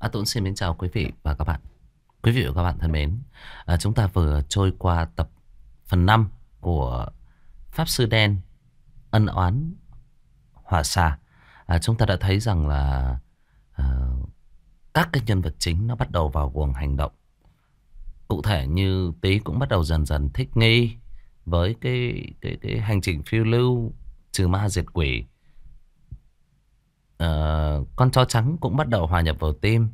à, Tuấn xin mến chào quý vị và các bạn. Quý vị và các bạn thân mến, à, chúng ta vừa trôi qua tập phần 5 của Pháp Sư Đen Ân Oán hòa Xà. À, chúng ta đã thấy rằng là à, các cái nhân vật chính nó bắt đầu vào guồng hành động. Cụ thể như Tý cũng bắt đầu dần dần thích nghi với cái cái cái hành trình phiêu lưu trừ ma diệt quỷ Ờ, con chó trắng cũng bắt đầu hòa nhập vào tim.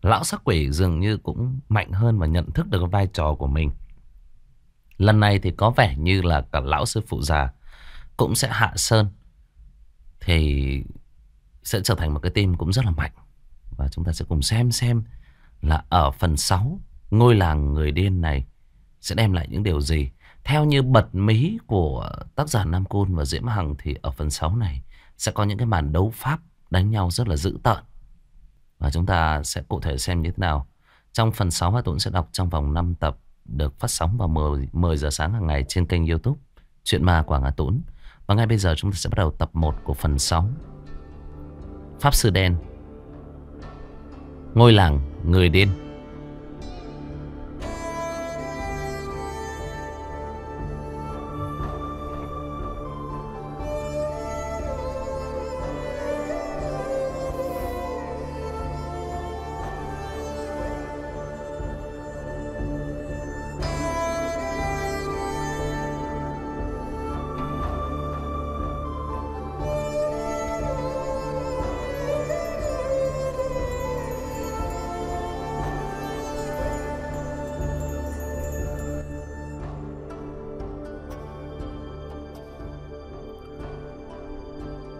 Lão sắc quỷ dường như cũng mạnh hơn và nhận thức được vai trò của mình. Lần này thì có vẻ như là cả lão sư phụ già cũng sẽ hạ sơn. Thì sẽ trở thành một cái tim cũng rất là mạnh. Và chúng ta sẽ cùng xem xem là ở phần 6 ngôi làng người điên này sẽ đem lại những điều gì. Theo như bật mí của tác giả Nam Côn và Diễm Hằng thì ở phần 6 này sẽ có những cái màn đấu pháp đánh nhau rất là dữ tợn. Và chúng ta sẽ cụ thể xem như thế nào. Trong phần 6 Hà Tũng sẽ đọc trong vòng 5 tập được phát sóng vào 10, 10 giờ sáng hàng ngày trên kênh youtube Chuyện ma Quảng Hà Tũng. Và ngay bây giờ chúng ta sẽ bắt đầu tập 1 của phần 6. Pháp Sư Đen Ngôi làng Người Điên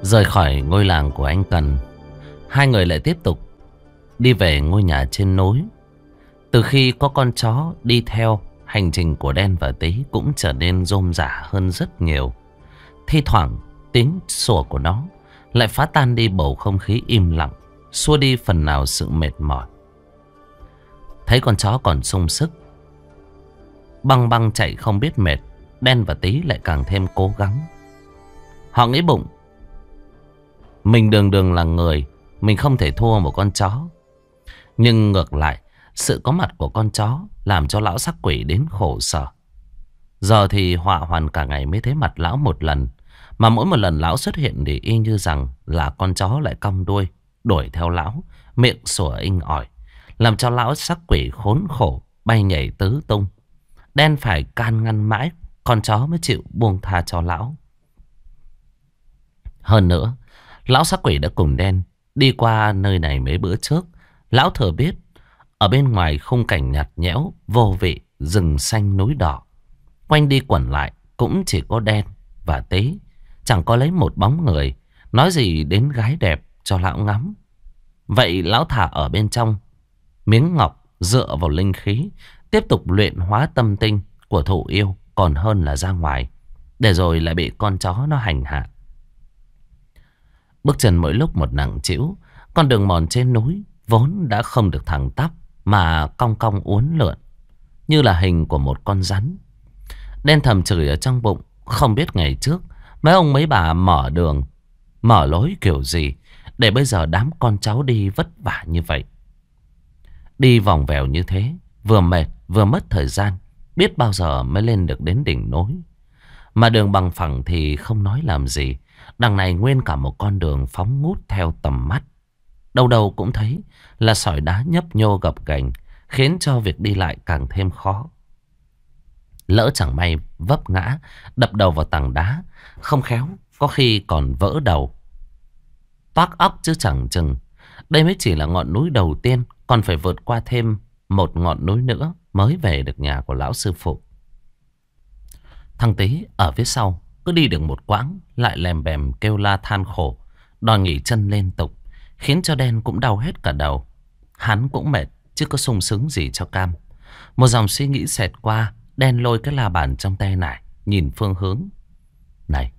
Rời khỏi ngôi làng của anh Cần Hai người lại tiếp tục Đi về ngôi nhà trên núi Từ khi có con chó đi theo Hành trình của Đen và Tý cũng trở nên rôm rả hơn rất nhiều Thi thoảng tiếng sủa của nó Lại phá tan đi bầu không khí im lặng Xua đi phần nào sự mệt mỏi Thấy con chó còn sung sức Băng băng chạy không biết mệt Đen và Tý lại càng thêm cố gắng Họ nghĩ bụng mình đường đường là người, mình không thể thua một con chó. Nhưng ngược lại, sự có mặt của con chó làm cho lão sắc quỷ đến khổ sở. Giờ thì họa hoàn cả ngày mới thấy mặt lão một lần. Mà mỗi một lần lão xuất hiện để y như rằng là con chó lại cong đuôi, đuổi theo lão, miệng sủa inh ỏi. Làm cho lão sắc quỷ khốn khổ, bay nhảy tứ tung. Đen phải can ngăn mãi, con chó mới chịu buông tha cho lão. Hơn nữa, Lão sắc quỷ đã cùng đen Đi qua nơi này mấy bữa trước Lão thừa biết Ở bên ngoài khung cảnh nhạt nhẽo Vô vị rừng xanh núi đỏ Quanh đi quẩn lại Cũng chỉ có đen và tế Chẳng có lấy một bóng người Nói gì đến gái đẹp cho lão ngắm Vậy lão thả ở bên trong Miếng ngọc dựa vào linh khí Tiếp tục luyện hóa tâm tinh Của thủ yêu còn hơn là ra ngoài Để rồi lại bị con chó nó hành hạ Bước chân mỗi lúc một nặng trĩu, con đường mòn trên núi vốn đã không được thẳng tắp mà cong cong uốn lượn như là hình của một con rắn. Đen thầm chửi ở trong bụng, không biết ngày trước mấy ông mấy bà mở đường, mở lối kiểu gì để bây giờ đám con cháu đi vất vả như vậy. Đi vòng vèo như thế, vừa mệt vừa mất thời gian, biết bao giờ mới lên được đến đỉnh núi. Mà đường bằng phẳng thì không nói làm gì, Đằng này nguyên cả một con đường phóng ngút theo tầm mắt. Đầu đầu cũng thấy là sỏi đá nhấp nhô gập gành, khiến cho việc đi lại càng thêm khó. Lỡ chẳng may vấp ngã, đập đầu vào tảng đá, không khéo, có khi còn vỡ đầu. Toác óc chứ chẳng chừng, đây mới chỉ là ngọn núi đầu tiên, còn phải vượt qua thêm một ngọn núi nữa mới về được nhà của lão sư phụ. Thằng Tý ở phía sau cứ đi được một quãng Lại lèm bèm kêu la than khổ Đòi nghỉ chân lên tục Khiến cho đen cũng đau hết cả đầu Hắn cũng mệt chứ có sung sướng gì cho cam Một dòng suy nghĩ xẹt qua Đen lôi cái la bàn trong tay này Nhìn phương hướng Này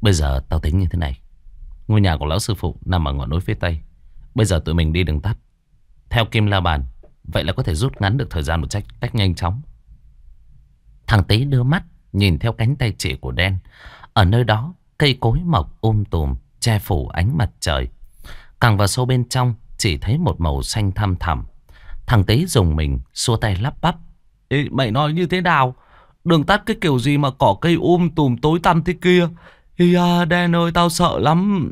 bây giờ tao tính như thế này Ngôi nhà của lão sư phụ nằm ở ngọn núi phía tây Bây giờ tụi mình đi đường tắt Theo kim la bàn Vậy là có thể rút ngắn được thời gian một cách, cách nhanh chóng Thằng Tý đưa mắt nhìn theo cánh tay chỉ của đen. Ở nơi đó, cây cối mọc um tùm, che phủ ánh mặt trời. Càng vào sâu bên trong, chỉ thấy một màu xanh thăm thẳm. Thằng tế dùng mình, xua tay lắp bắp. Ê, mày nói như thế nào? Đường tắt cái kiểu gì mà cỏ cây um tùm tối tăm thế kia? Ý à, đen ơi, tao sợ lắm.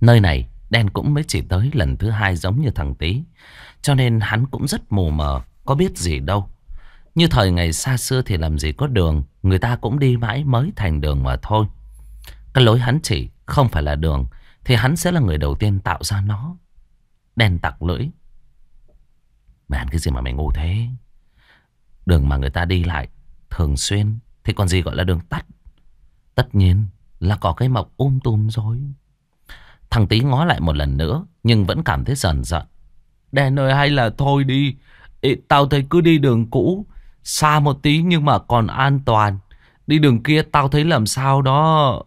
Nơi này, đen cũng mới chỉ tới lần thứ hai giống như thằng tế Cho nên hắn cũng rất mù mờ, có biết gì đâu. Như thời ngày xa xưa thì làm gì có đường Người ta cũng đi mãi mới thành đường mà thôi Cái lối hắn chỉ không phải là đường Thì hắn sẽ là người đầu tiên tạo ra nó Đen tặc lưỡi Mày ăn cái gì mà mày ngu thế Đường mà người ta đi lại Thường xuyên Thì còn gì gọi là đường tắt Tất nhiên là có cái mọc ôm um tùm rồi Thằng tí ngó lại một lần nữa Nhưng vẫn cảm thấy dần dần Đen ơi hay là thôi đi Ê, Tao thấy cứ đi đường cũ Xa một tí nhưng mà còn an toàn Đi đường kia tao thấy làm sao đó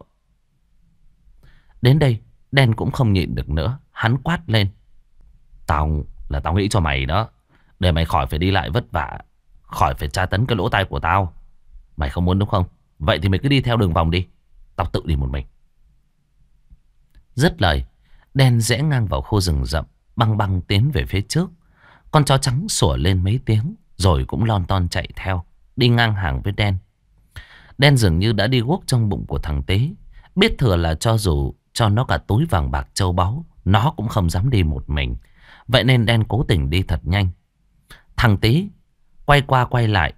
Đến đây Đen cũng không nhịn được nữa Hắn quát lên Tao là tao nghĩ cho mày đó Để mày khỏi phải đi lại vất vả Khỏi phải tra tấn cái lỗ tai của tao Mày không muốn đúng không Vậy thì mày cứ đi theo đường vòng đi Tao tự đi một mình rất lời Đen rẽ ngang vào khu rừng rậm Băng băng tiến về phía trước Con chó trắng sủa lên mấy tiếng rồi cũng lon ton chạy theo Đi ngang hàng với đen Đen dường như đã đi guốc trong bụng của thằng Tế Biết thừa là cho dù Cho nó cả túi vàng bạc châu báu Nó cũng không dám đi một mình Vậy nên đen cố tình đi thật nhanh Thằng Tế Quay qua quay lại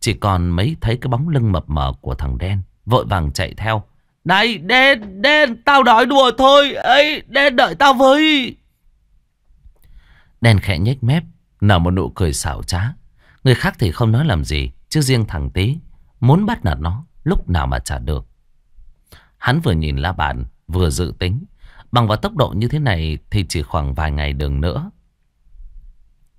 Chỉ còn mấy thấy cái bóng lưng mập mờ của thằng đen Vội vàng chạy theo Này đen đen tao đói đùa thôi ấy Đen đợi tao với Đen khẽ nhếch mép Nở một nụ cười xảo trá Người khác thì không nói làm gì Chứ riêng thằng tí Muốn bắt nạt nó lúc nào mà trả được Hắn vừa nhìn la bàn Vừa dự tính Bằng vào tốc độ như thế này Thì chỉ khoảng vài ngày đường nữa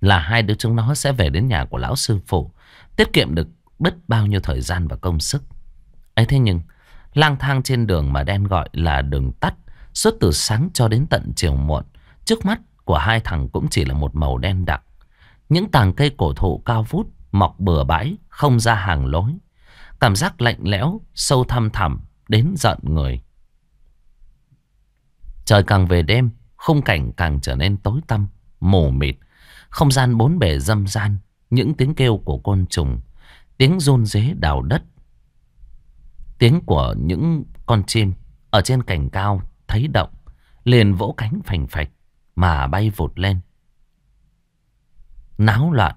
Là hai đứa chúng nó sẽ về đến nhà của lão sư phụ Tiết kiệm được bất bao nhiêu thời gian và công sức ấy thế nhưng Lang thang trên đường mà đen gọi là đường tắt Suốt từ sáng cho đến tận chiều muộn Trước mắt của hai thằng cũng chỉ là một màu đen đặc những tàng cây cổ thụ cao vút, mọc bừa bãi, không ra hàng lối. Cảm giác lạnh lẽo, sâu thăm thẳm, đến giận người. Trời càng về đêm, khung cảnh càng trở nên tối tăm, mù mịt. Không gian bốn bề râm ran, những tiếng kêu của côn trùng, tiếng rôn rế đào đất. Tiếng của những con chim ở trên cành cao thấy động, liền vỗ cánh phành phạch mà bay vụt lên náo loạn.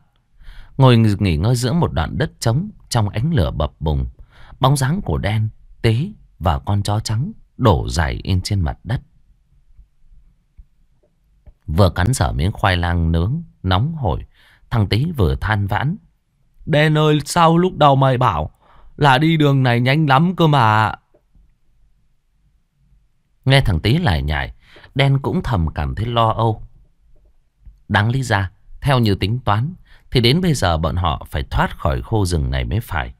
Ngồi nghỉ ngơi giữa một đoạn đất trống trong ánh lửa bập bùng. Bóng dáng của đen, tế và con chó trắng đổ dài in trên mặt đất. Vừa cắn dở miếng khoai lang nướng, nóng hổi, thằng tí vừa than vãn. Đen ơi, sao lúc đầu mày bảo là đi đường này nhanh lắm cơ mà. Nghe thằng tí lại nhảy đen cũng thầm cảm thấy lo âu. Đáng lý ra, theo như tính toán Thì đến bây giờ bọn họ phải thoát khỏi khu rừng này mới phải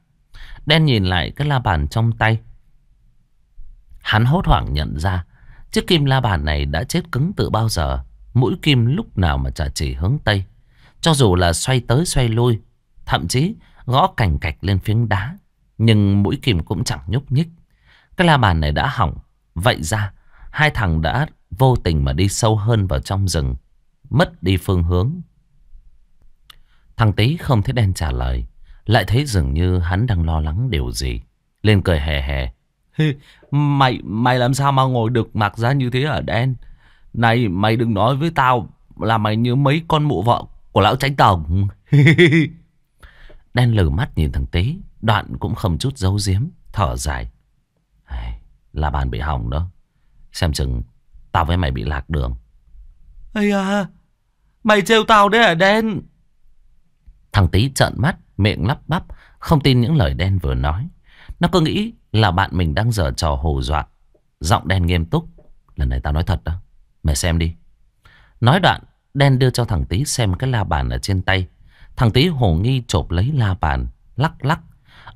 Đen nhìn lại cái la bàn trong tay Hắn hốt hoảng nhận ra Chiếc kim la bàn này đã chết cứng từ bao giờ Mũi kim lúc nào mà chả chỉ hướng Tây Cho dù là xoay tới xoay lui Thậm chí gõ cành cạch lên phiến đá Nhưng mũi kim cũng chẳng nhúc nhích Cái la bàn này đã hỏng Vậy ra hai thằng đã vô tình mà đi sâu hơn vào trong rừng Mất đi phương hướng Thằng Tý không thấy đen trả lời. Lại thấy dường như hắn đang lo lắng điều gì. Lên cười hề hề Mày mày làm sao mà ngồi được mặc ra như thế ở đen? Này mày đừng nói với tao là mày như mấy con mụ vợ của lão tránh tổng. đen lử mắt nhìn thằng Tý. Đoạn cũng không chút dấu diếm Thở dài. Là bàn bị hỏng đó. Xem chừng tao với mày bị lạc đường. Ây à, mày trêu tao đấy à đen? Thằng tí trợn mắt, miệng lắp bắp, không tin những lời đen vừa nói. Nó cứ nghĩ là bạn mình đang giở trò hồ dọa. Giọng đen nghiêm túc. Lần này tao nói thật đó. Mày xem đi. Nói đoạn, đen đưa cho thằng tí xem cái la bàn ở trên tay. Thằng tí hồ nghi chộp lấy la bàn, lắc lắc.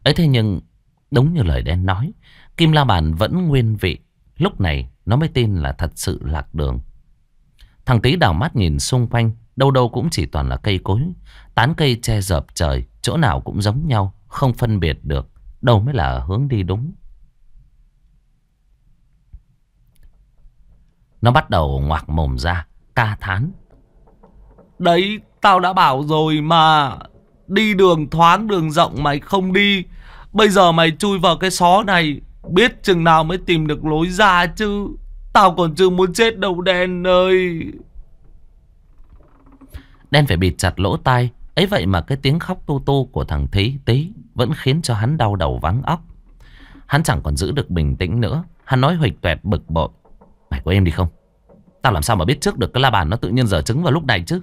ấy thế nhưng, đúng như lời đen nói, kim la bàn vẫn nguyên vị. Lúc này, nó mới tin là thật sự lạc đường. Thằng tí đảo mắt nhìn xung quanh, Đâu đâu cũng chỉ toàn là cây cối Tán cây che dợp trời Chỗ nào cũng giống nhau Không phân biệt được Đâu mới là hướng đi đúng Nó bắt đầu ngoạc mồm ra Ca thán Đấy tao đã bảo rồi mà Đi đường thoáng đường rộng mày không đi Bây giờ mày chui vào cái xó này Biết chừng nào mới tìm được lối ra chứ Tao còn chưa muốn chết đầu đen ơi đen phải bịt chặt lỗ tai ấy vậy mà cái tiếng khóc tu tu của thằng Thí Tí Vẫn khiến cho hắn đau đầu vắng óc Hắn chẳng còn giữ được bình tĩnh nữa Hắn nói huỵch tuẹt bực bội Mày có em đi không Tao làm sao mà biết trước được cái la bàn nó tự nhiên dở trứng vào lúc này chứ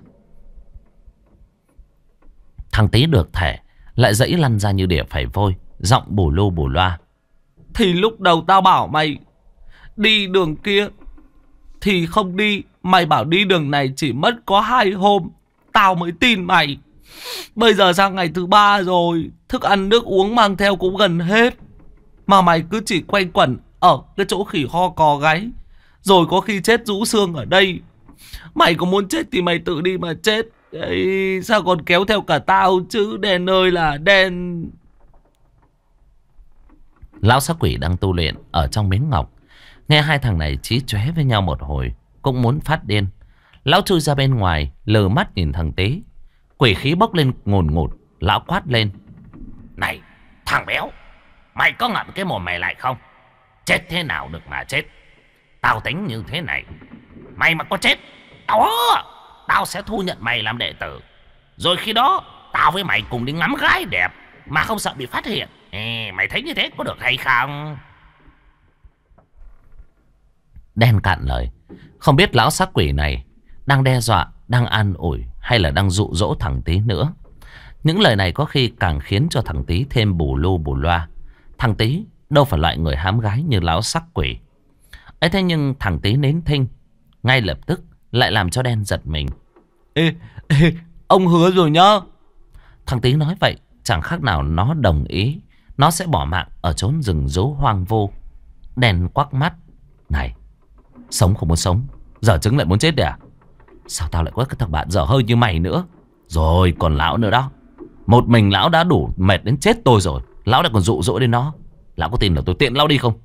Thằng Tí được thẻ Lại dẫy lăn ra như đỉa phải vôi Giọng bù lô bù loa Thì lúc đầu tao bảo mày Đi đường kia Thì không đi Mày bảo đi đường này chỉ mất có hai hôm Tao mới tin mày Bây giờ sang ngày thứ ba rồi Thức ăn nước uống mang theo cũng gần hết Mà mày cứ chỉ quay quẩn Ở cái chỗ khỉ ho cò gáy Rồi có khi chết rũ xương ở đây Mày có muốn chết thì mày tự đi mà chết Đấy, Sao còn kéo theo cả tao chứ Đen ơi là đen Lão sắc quỷ đang tu luyện Ở trong miếng ngọc Nghe hai thằng này trí chóe với nhau một hồi Cũng muốn phát điên Lão chui ra bên ngoài, lờ mắt nhìn thằng Tế. Quỷ khí bốc lên ngồn ngột, lão quát lên. Này, thằng béo, mày có ngậm cái mồm mày lại không? Chết thế nào được mà chết. Tao tính như thế này. Mày mà có chết, tao tao sẽ thu nhận mày làm đệ tử. Rồi khi đó, tao với mày cùng đi ngắm gái đẹp mà không sợ bị phát hiện. Ê, mày thấy như thế có được hay không? Đen cạn lời. Không biết lão sắc quỷ này đang đe dọa, đang an ủi hay là đang dụ dỗ thằng tí nữa. Những lời này có khi càng khiến cho thằng tí thêm bù lô bù loa. Thằng tí đâu phải loại người hám gái như lão sắc quỷ. ấy thế nhưng thằng tí nến thinh, ngay lập tức lại làm cho đen giật mình. Ê, ê, ông hứa rồi nhá. Thằng tí nói vậy, chẳng khác nào nó đồng ý. Nó sẽ bỏ mạng ở chốn rừng rú hoang vu. Đèn quắc mắt. Này, sống không muốn sống, giờ chứng lại muốn chết đẻ. À? Sao tao lại có cái thằng bạn dở hơi như mày nữa Rồi còn lão nữa đó Một mình lão đã đủ mệt đến chết tôi rồi Lão lại còn dụ dỗ đến nó Lão có tin là tôi tiện lão đi không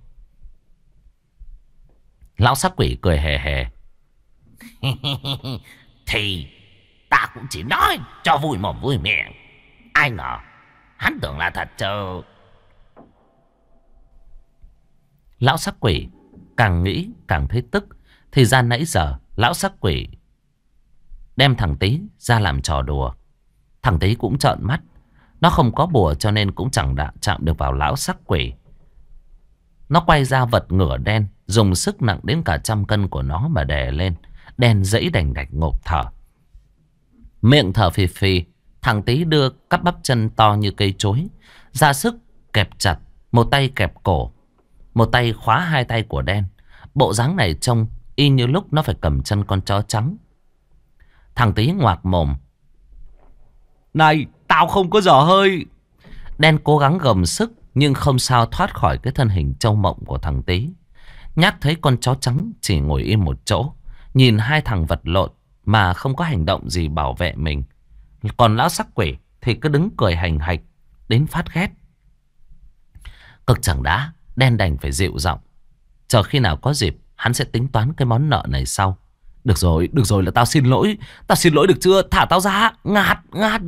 Lão sát quỷ cười hề hề Thì ta cũng chỉ nói cho vui mồm vui miệng Ai ngờ Hắn tưởng là thật chứ Lão sắc quỷ Càng nghĩ càng thấy tức Thì ra nãy giờ Lão sắc quỷ Đem thằng Tý ra làm trò đùa Thằng Tý cũng trợn mắt Nó không có bùa cho nên cũng chẳng đã chạm được vào lão sắc quỷ Nó quay ra vật ngửa đen Dùng sức nặng đến cả trăm cân của nó mà đè lên Đen dẫy đành đạch ngộp thở Miệng thở phì phì Thằng Tý đưa cắp bắp chân to như cây chuối Ra sức kẹp chặt Một tay kẹp cổ Một tay khóa hai tay của đen Bộ dáng này trông y như lúc nó phải cầm chân con chó trắng Thằng tí ngoạc mồm. Này, tao không có giỏ hơi. Đen cố gắng gầm sức nhưng không sao thoát khỏi cái thân hình trâu mộng của thằng tí. Nhát thấy con chó trắng chỉ ngồi im một chỗ, nhìn hai thằng vật lộn mà không có hành động gì bảo vệ mình. Còn lão sắc quỷ thì cứ đứng cười hành hạch đến phát ghét. Cực chẳng đã, đen đành phải dịu giọng. Chờ khi nào có dịp, hắn sẽ tính toán cái món nợ này sau. Được rồi, được rồi là tao xin lỗi Tao xin lỗi được chưa, thả tao ra Ngạt, ngạt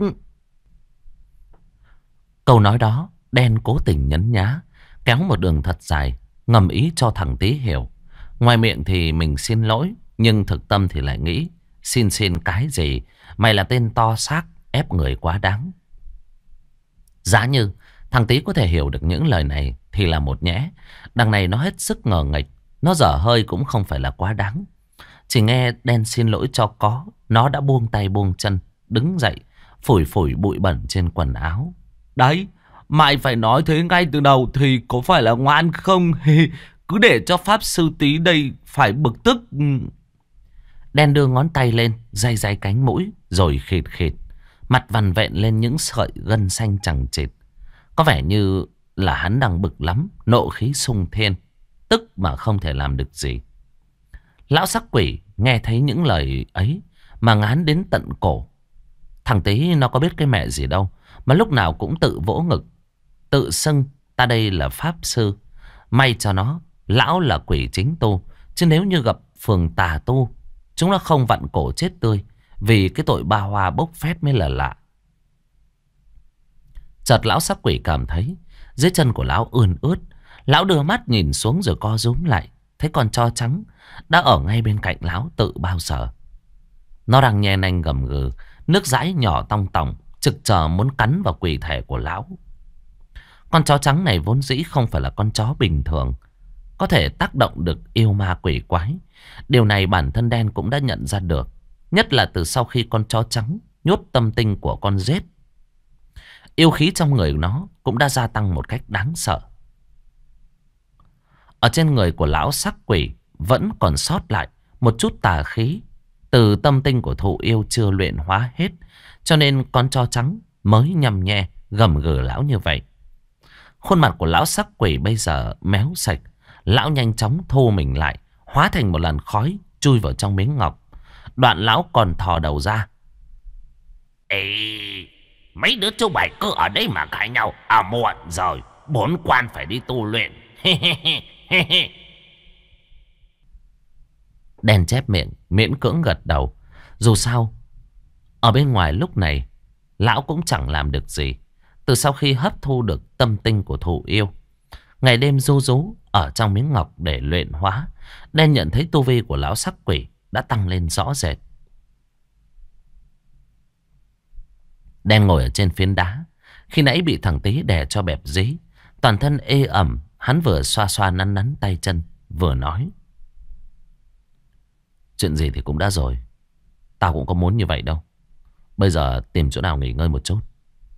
Câu nói đó Đen cố tình nhấn nhá Kéo một đường thật dài Ngầm ý cho thằng tí hiểu Ngoài miệng thì mình xin lỗi Nhưng thực tâm thì lại nghĩ Xin xin cái gì Mày là tên to xác Ép người quá đáng Giá như Thằng tí có thể hiểu được những lời này Thì là một nhẽ Đằng này nó hết sức ngờ nghịch Nó dở hơi cũng không phải là quá đáng chỉ nghe đen xin lỗi cho có Nó đã buông tay buông chân Đứng dậy Phủi phủi bụi bẩn trên quần áo Đấy Mày phải nói thế ngay từ đầu Thì có phải là ngoan không Cứ để cho Pháp Sư tí đây Phải bực tức ừ. Đen đưa ngón tay lên Dây dây cánh mũi Rồi khịt khịt Mặt vằn vẹn lên những sợi gân xanh chẳng chịt Có vẻ như là hắn đang bực lắm Nộ khí sung thiên Tức mà không thể làm được gì Lão sắc quỷ nghe thấy những lời ấy mà ngán đến tận cổ. Thằng tí nó có biết cái mẹ gì đâu. Mà lúc nào cũng tự vỗ ngực. Tự xưng ta đây là pháp sư. May cho nó. Lão là quỷ chính tu. Chứ nếu như gặp phường tà tu. Chúng nó không vặn cổ chết tươi. Vì cái tội ba hoa bốc phét mới là lạ. Chợt lão sắc quỷ cảm thấy. Dưới chân của lão ươn ướt. Lão đưa mắt nhìn xuống rồi co rúm lại. Thế còn cho trắng đã ở ngay bên cạnh láo tự bao giờ. Nó đang nhe nanh gầm gừ, nước dãi nhỏ tong tòng, trực chờ muốn cắn vào quỷ thể của lão. Con chó trắng này vốn dĩ không phải là con chó bình thường, có thể tác động được yêu ma quỷ quái. Điều này bản thân đen cũng đã nhận ra được, nhất là từ sau khi con chó trắng nhốt tâm tinh của con rết. Yêu khí trong người nó cũng đã gia tăng một cách đáng sợ. Ở trên người của lão sắc quỷ vẫn còn sót lại một chút tà khí từ tâm tinh của thụ yêu chưa luyện hóa hết. Cho nên con cho trắng mới nhầm nhẹ gầm gừ lão như vậy. Khuôn mặt của lão sắc quỷ bây giờ méo sạch. Lão nhanh chóng thu mình lại, hóa thành một làn khói chui vào trong miếng ngọc. Đoạn lão còn thò đầu ra. Ê, mấy đứa chú bảy cứ ở đây mà cãi nhau. À muộn rồi, bốn quan phải đi tu luyện. Đèn chép miệng, miễn cưỡng gật đầu. Dù sao, ở bên ngoài lúc này, lão cũng chẳng làm được gì. Từ sau khi hấp thu được tâm tinh của thụ yêu, ngày đêm du rú ở trong miếng ngọc để luyện hóa, đen nhận thấy tu vi của lão sắc quỷ đã tăng lên rõ rệt. Đen ngồi ở trên phiến đá, khi nãy bị thằng tí đè cho bẹp dí, toàn thân ê ẩm Hắn vừa xoa xoa nắn nắn tay chân Vừa nói Chuyện gì thì cũng đã rồi Tao cũng có muốn như vậy đâu Bây giờ tìm chỗ nào nghỉ ngơi một chút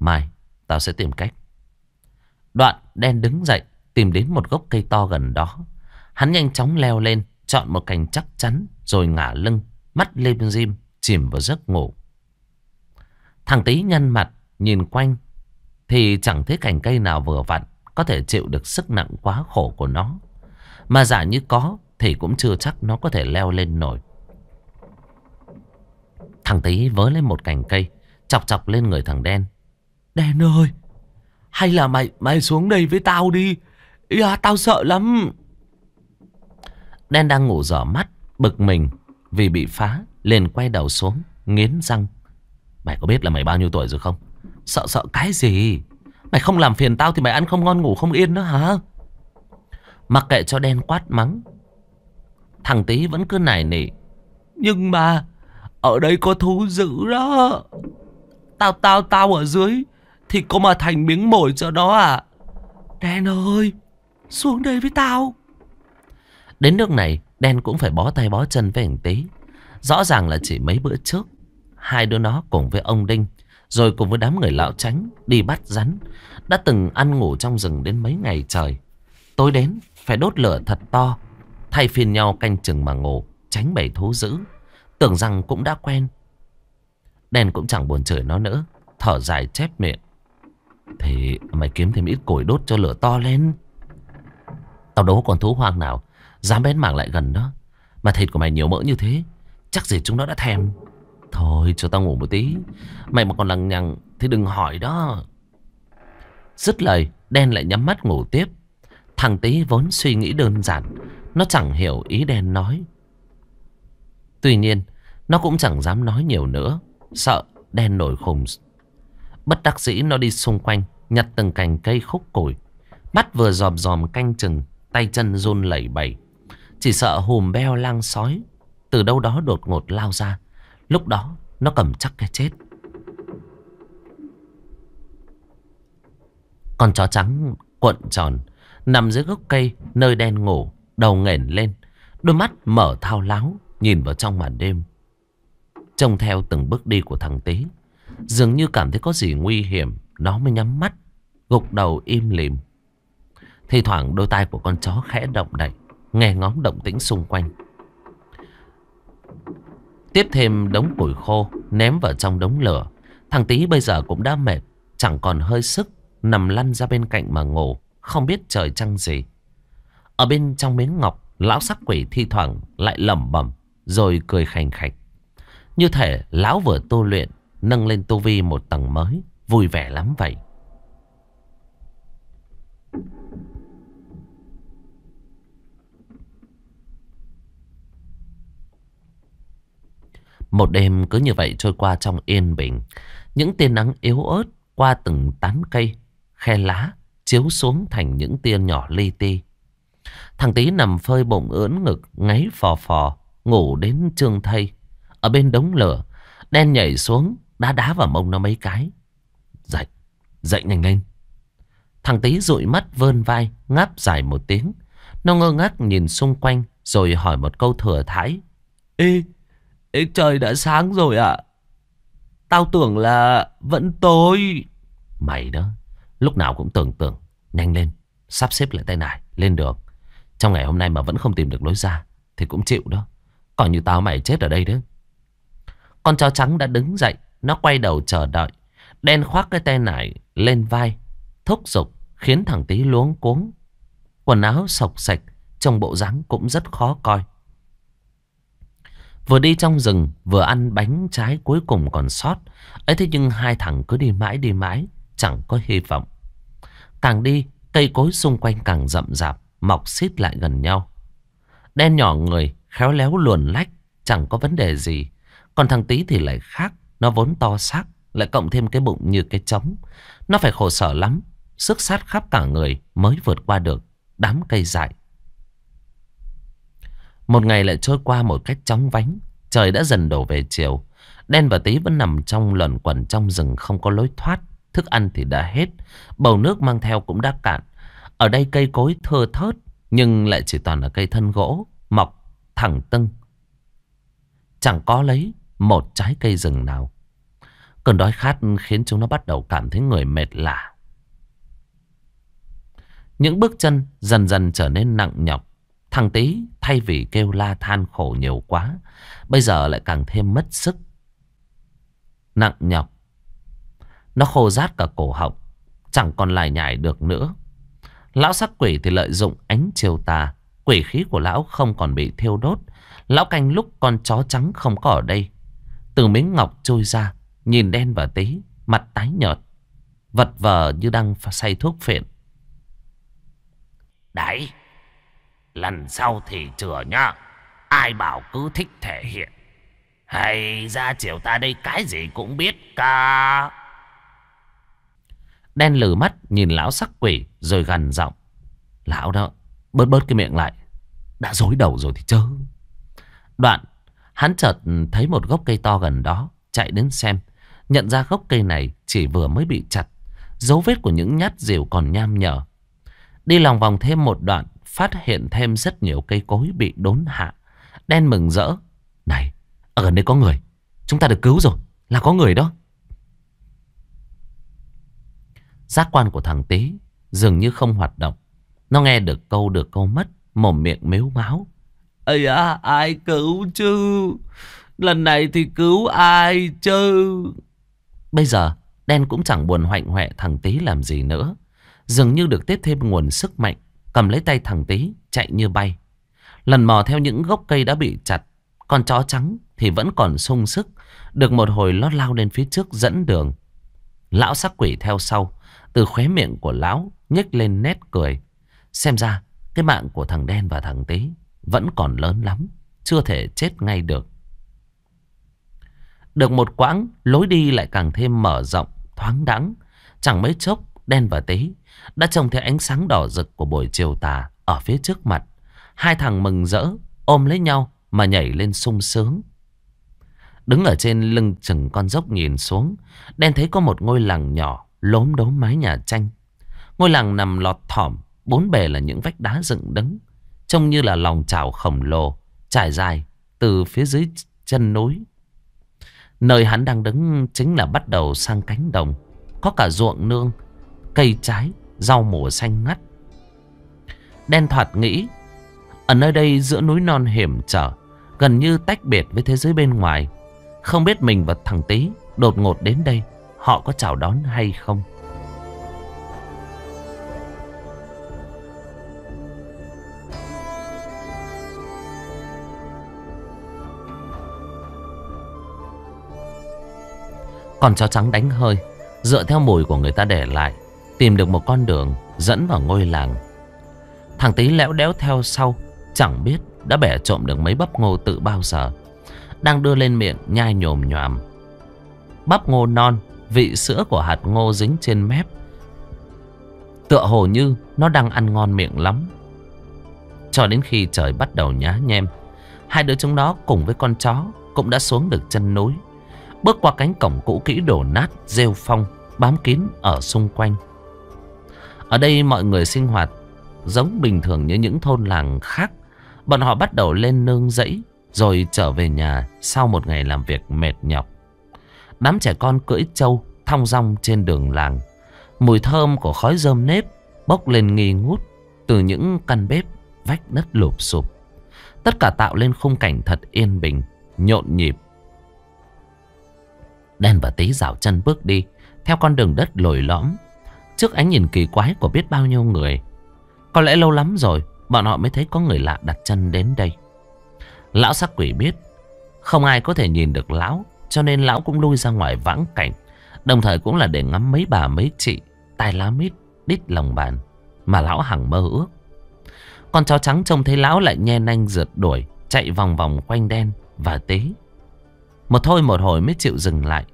Mai tao sẽ tìm cách Đoạn đen đứng dậy Tìm đến một gốc cây to gần đó Hắn nhanh chóng leo lên Chọn một cành chắc chắn Rồi ngả lưng Mắt lim dim Chìm vào giấc ngủ Thằng tí nhăn mặt Nhìn quanh Thì chẳng thấy cành cây nào vừa vặn có thể chịu được sức nặng quá khổ của nó. Mà giả như có thì cũng chưa chắc nó có thể leo lên nổi. Thằng tý vớ lên một cành cây, chọc chọc lên người thằng đen. Đen ơi, hay là mày mày xuống đây với tao đi. Ý tao sợ lắm. Đen đang ngủ dở mắt, bực mình vì bị phá, liền quay đầu xuống, nghiến răng. Mày có biết là mày bao nhiêu tuổi rồi không? Sợ sợ cái gì? Mày không làm phiền tao thì mày ăn không ngon ngủ không yên nữa hả? Mặc kệ cho đen quát mắng. Thằng tí vẫn cứ nài nỉ. Nhưng mà ở đây có thú dữ đó. Tao tao tao ở dưới thì có mà thành miếng mồi cho nó à. Đen ơi, xuống đây với tao. Đến nước này, đen cũng phải bó tay bó chân với thằng tí. Rõ ràng là chỉ mấy bữa trước, hai đứa nó cùng với ông Đinh rồi cùng với đám người lão tránh đi bắt rắn Đã từng ăn ngủ trong rừng đến mấy ngày trời Tối đến phải đốt lửa thật to Thay phiên nhau canh chừng mà ngủ Tránh bầy thú dữ Tưởng rằng cũng đã quen Đen cũng chẳng buồn chửi nó nữa Thở dài chép miệng Thì mày kiếm thêm ít củi đốt cho lửa to lên Tao đấu còn thú hoang nào Dám bén mảng lại gần đó Mà thịt của mày nhiều mỡ như thế Chắc gì chúng nó đã thèm Thôi cho tao ngủ một tí Mày mà còn lằng nhằng Thì đừng hỏi đó Dứt lời Đen lại nhắm mắt ngủ tiếp Thằng tí vốn suy nghĩ đơn giản Nó chẳng hiểu ý đen nói Tuy nhiên Nó cũng chẳng dám nói nhiều nữa Sợ đen nổi khùng Bất đắc dĩ nó đi xung quanh Nhặt từng cành cây khúc củi Mắt vừa dòm dòm canh chừng Tay chân run lẩy bẩy Chỉ sợ hùm beo lang sói Từ đâu đó đột ngột lao ra Lúc đó nó cầm chắc cái chết Con chó trắng cuộn tròn Nằm dưới gốc cây nơi đen ngủ Đầu nghển lên Đôi mắt mở thao láo Nhìn vào trong màn đêm Trông theo từng bước đi của thằng Tý Dường như cảm thấy có gì nguy hiểm Nó mới nhắm mắt Gục đầu im lìm Thì thoảng đôi tai của con chó khẽ động đậy Nghe ngóng động tĩnh xung quanh Tiếp thêm đống củi khô ném vào trong đống lửa. Thằng tý bây giờ cũng đã mệt, chẳng còn hơi sức, nằm lăn ra bên cạnh mà ngủ, không biết trời trăng gì. Ở bên trong miếng ngọc, lão sắc quỷ thi thoảng lại lẩm bẩm rồi cười khành khạch. Như thể lão vừa tu luyện, nâng lên tu vi một tầng mới, vui vẻ lắm vậy. Một đêm cứ như vậy trôi qua trong yên bình. Những tia nắng yếu ớt qua từng tán cây, khe lá chiếu xuống thành những tia nhỏ li ti. Thằng tí nằm phơi bụng ưỡn ngực, ngáy phò phò, ngủ đến trương thây. Ở bên đống lửa, đen nhảy xuống, đá đá vào mông nó mấy cái. Dậy, dậy nhanh lên. Thằng tí dụi mắt vơn vai, ngáp dài một tiếng. Nó ngơ ngác nhìn xung quanh, rồi hỏi một câu thừa thãi. Ê, Ê, trời đã sáng rồi ạ. À. Tao tưởng là vẫn tối. Mày đó, lúc nào cũng tưởng tưởng. Nhanh lên, sắp xếp lại tay này, lên đường. Trong ngày hôm nay mà vẫn không tìm được lối ra, thì cũng chịu đó. Còn như tao mày chết ở đây đó. Con chó trắng đã đứng dậy, nó quay đầu chờ đợi. Đen khoác cái tay nải lên vai, thúc giục, khiến thằng tí luống cuống. Quần áo sọc sạch, trong bộ dáng cũng rất khó coi. Vừa đi trong rừng vừa ăn bánh trái cuối cùng còn sót ấy thế nhưng hai thằng cứ đi mãi đi mãi Chẳng có hy vọng Càng đi cây cối xung quanh càng rậm rạp Mọc xít lại gần nhau Đen nhỏ người khéo léo luồn lách Chẳng có vấn đề gì Còn thằng tí thì lại khác Nó vốn to xác Lại cộng thêm cái bụng như cái trống Nó phải khổ sở lắm Sức sát khắp cả người mới vượt qua được Đám cây dại một ngày lại trôi qua một cách chóng vánh. Trời đã dần đổ về chiều. Đen và tí vẫn nằm trong luẩn quẩn trong rừng không có lối thoát. Thức ăn thì đã hết. Bầu nước mang theo cũng đã cạn. Ở đây cây cối thưa thớt. Nhưng lại chỉ toàn là cây thân gỗ. Mọc thẳng tưng. Chẳng có lấy một trái cây rừng nào. Cơn đói khát khiến chúng nó bắt đầu cảm thấy người mệt lạ. Những bước chân dần dần trở nên nặng nhọc. Thằng Tý thay vì kêu la than khổ nhiều quá, bây giờ lại càng thêm mất sức. Nặng nhọc. Nó khô rát cả cổ họng, chẳng còn lại nhảy được nữa. Lão sắc quỷ thì lợi dụng ánh chiều tà, quỷ khí của lão không còn bị thiêu đốt. Lão canh lúc con chó trắng không có ở đây. Từ miếng ngọc trôi ra, nhìn đen và tí, mặt tái nhợt. Vật vờ như đang say thuốc phiện. Đấy! Lần sau thì chừa nhá Ai bảo cứ thích thể hiện Hay ra chiều ta đây cái gì cũng biết cả Đen lử mắt nhìn lão sắc quỷ Rồi gần giọng Lão đó bớt bớt cái miệng lại Đã dối đầu rồi thì chớ Đoạn hắn chợt thấy một gốc cây to gần đó Chạy đến xem Nhận ra gốc cây này chỉ vừa mới bị chặt Dấu vết của những nhát rìu còn nham nhở Đi lòng vòng thêm một đoạn phát hiện thêm rất nhiều cây cối bị đốn hạ. Đen mừng rỡ. Này, ở gần đây có người. Chúng ta được cứu rồi. Là có người đó. Giác quan của thằng Tý dường như không hoạt động. Nó nghe được câu được câu mất. Mồm miệng mếu máu. Ây à, ai cứu chứ? Lần này thì cứu ai chứ? Bây giờ, Đen cũng chẳng buồn hoạnh hoẹ thằng Tý làm gì nữa. Dường như được tiếp thêm nguồn sức mạnh Cầm lấy tay thằng tí chạy như bay Lần mò theo những gốc cây đã bị chặt Con chó trắng thì vẫn còn sung sức Được một hồi lót lao lên phía trước dẫn đường Lão sắc quỷ theo sau Từ khóe miệng của lão nhếch lên nét cười Xem ra cái mạng của thằng đen và thằng tí Vẫn còn lớn lắm Chưa thể chết ngay được Được một quãng Lối đi lại càng thêm mở rộng Thoáng đắng Chẳng mấy chốc đen và tí đã trông thấy ánh sáng đỏ rực của buổi chiều tà ở phía trước mặt. Hai thằng mừng rỡ, ôm lấy nhau mà nhảy lên sung sướng. Đứng ở trên lưng chừng con dốc nhìn xuống, đen thấy có một ngôi làng nhỏ lốm đốm mái nhà tranh. Ngôi làng nằm lọt thỏm, bốn bề là những vách đá dựng đứng, trông như là lòng chảo khổng lồ, trải dài từ phía dưới chân núi. Nơi hắn đang đứng chính là bắt đầu sang cánh đồng, có cả ruộng nương, cây trái rau mùa xanh ngắt. Đen thoạt nghĩ, ở nơi đây giữa núi non hiểm trở, gần như tách biệt với thế giới bên ngoài. Không biết mình và thằng Tý đột ngột đến đây, họ có chào đón hay không? Còn chó trắng đánh hơi Dựa theo mùi của người ta để lại Tìm được một con đường dẫn vào ngôi làng Thằng tí lẽo đéo theo sau Chẳng biết đã bẻ trộm được mấy bắp ngô tự bao giờ Đang đưa lên miệng nhai nhồm nhòm Bắp ngô non Vị sữa của hạt ngô dính trên mép Tựa hồ như nó đang ăn ngon miệng lắm Cho đến khi trời bắt đầu nhá nhem Hai đứa chúng nó cùng với con chó Cũng đã xuống được chân núi Bước qua cánh cổng cũ kỹ đổ nát Rêu phong bám kín ở xung quanh ở đây mọi người sinh hoạt giống bình thường như những thôn làng khác. Bọn họ bắt đầu lên nương rẫy rồi trở về nhà sau một ngày làm việc mệt nhọc. Đám trẻ con cưỡi trâu thong dong trên đường làng. Mùi thơm của khói rơm nếp bốc lên nghi ngút từ những căn bếp vách đất lụp sụp. Tất cả tạo lên khung cảnh thật yên bình, nhộn nhịp. Đen và tí dạo chân bước đi theo con đường đất lồi lõm Trước ánh nhìn kỳ quái của biết bao nhiêu người Có lẽ lâu lắm rồi Bọn họ mới thấy có người lạ đặt chân đến đây Lão sắc quỷ biết Không ai có thể nhìn được lão Cho nên lão cũng lui ra ngoài vãng cảnh Đồng thời cũng là để ngắm mấy bà mấy chị Tai lá mít đít lòng bàn Mà lão hằng mơ ước Con chó trắng trông thấy lão lại nhe nanh rượt đuổi Chạy vòng vòng quanh đen và tế Một thôi một hồi mới chịu dừng lại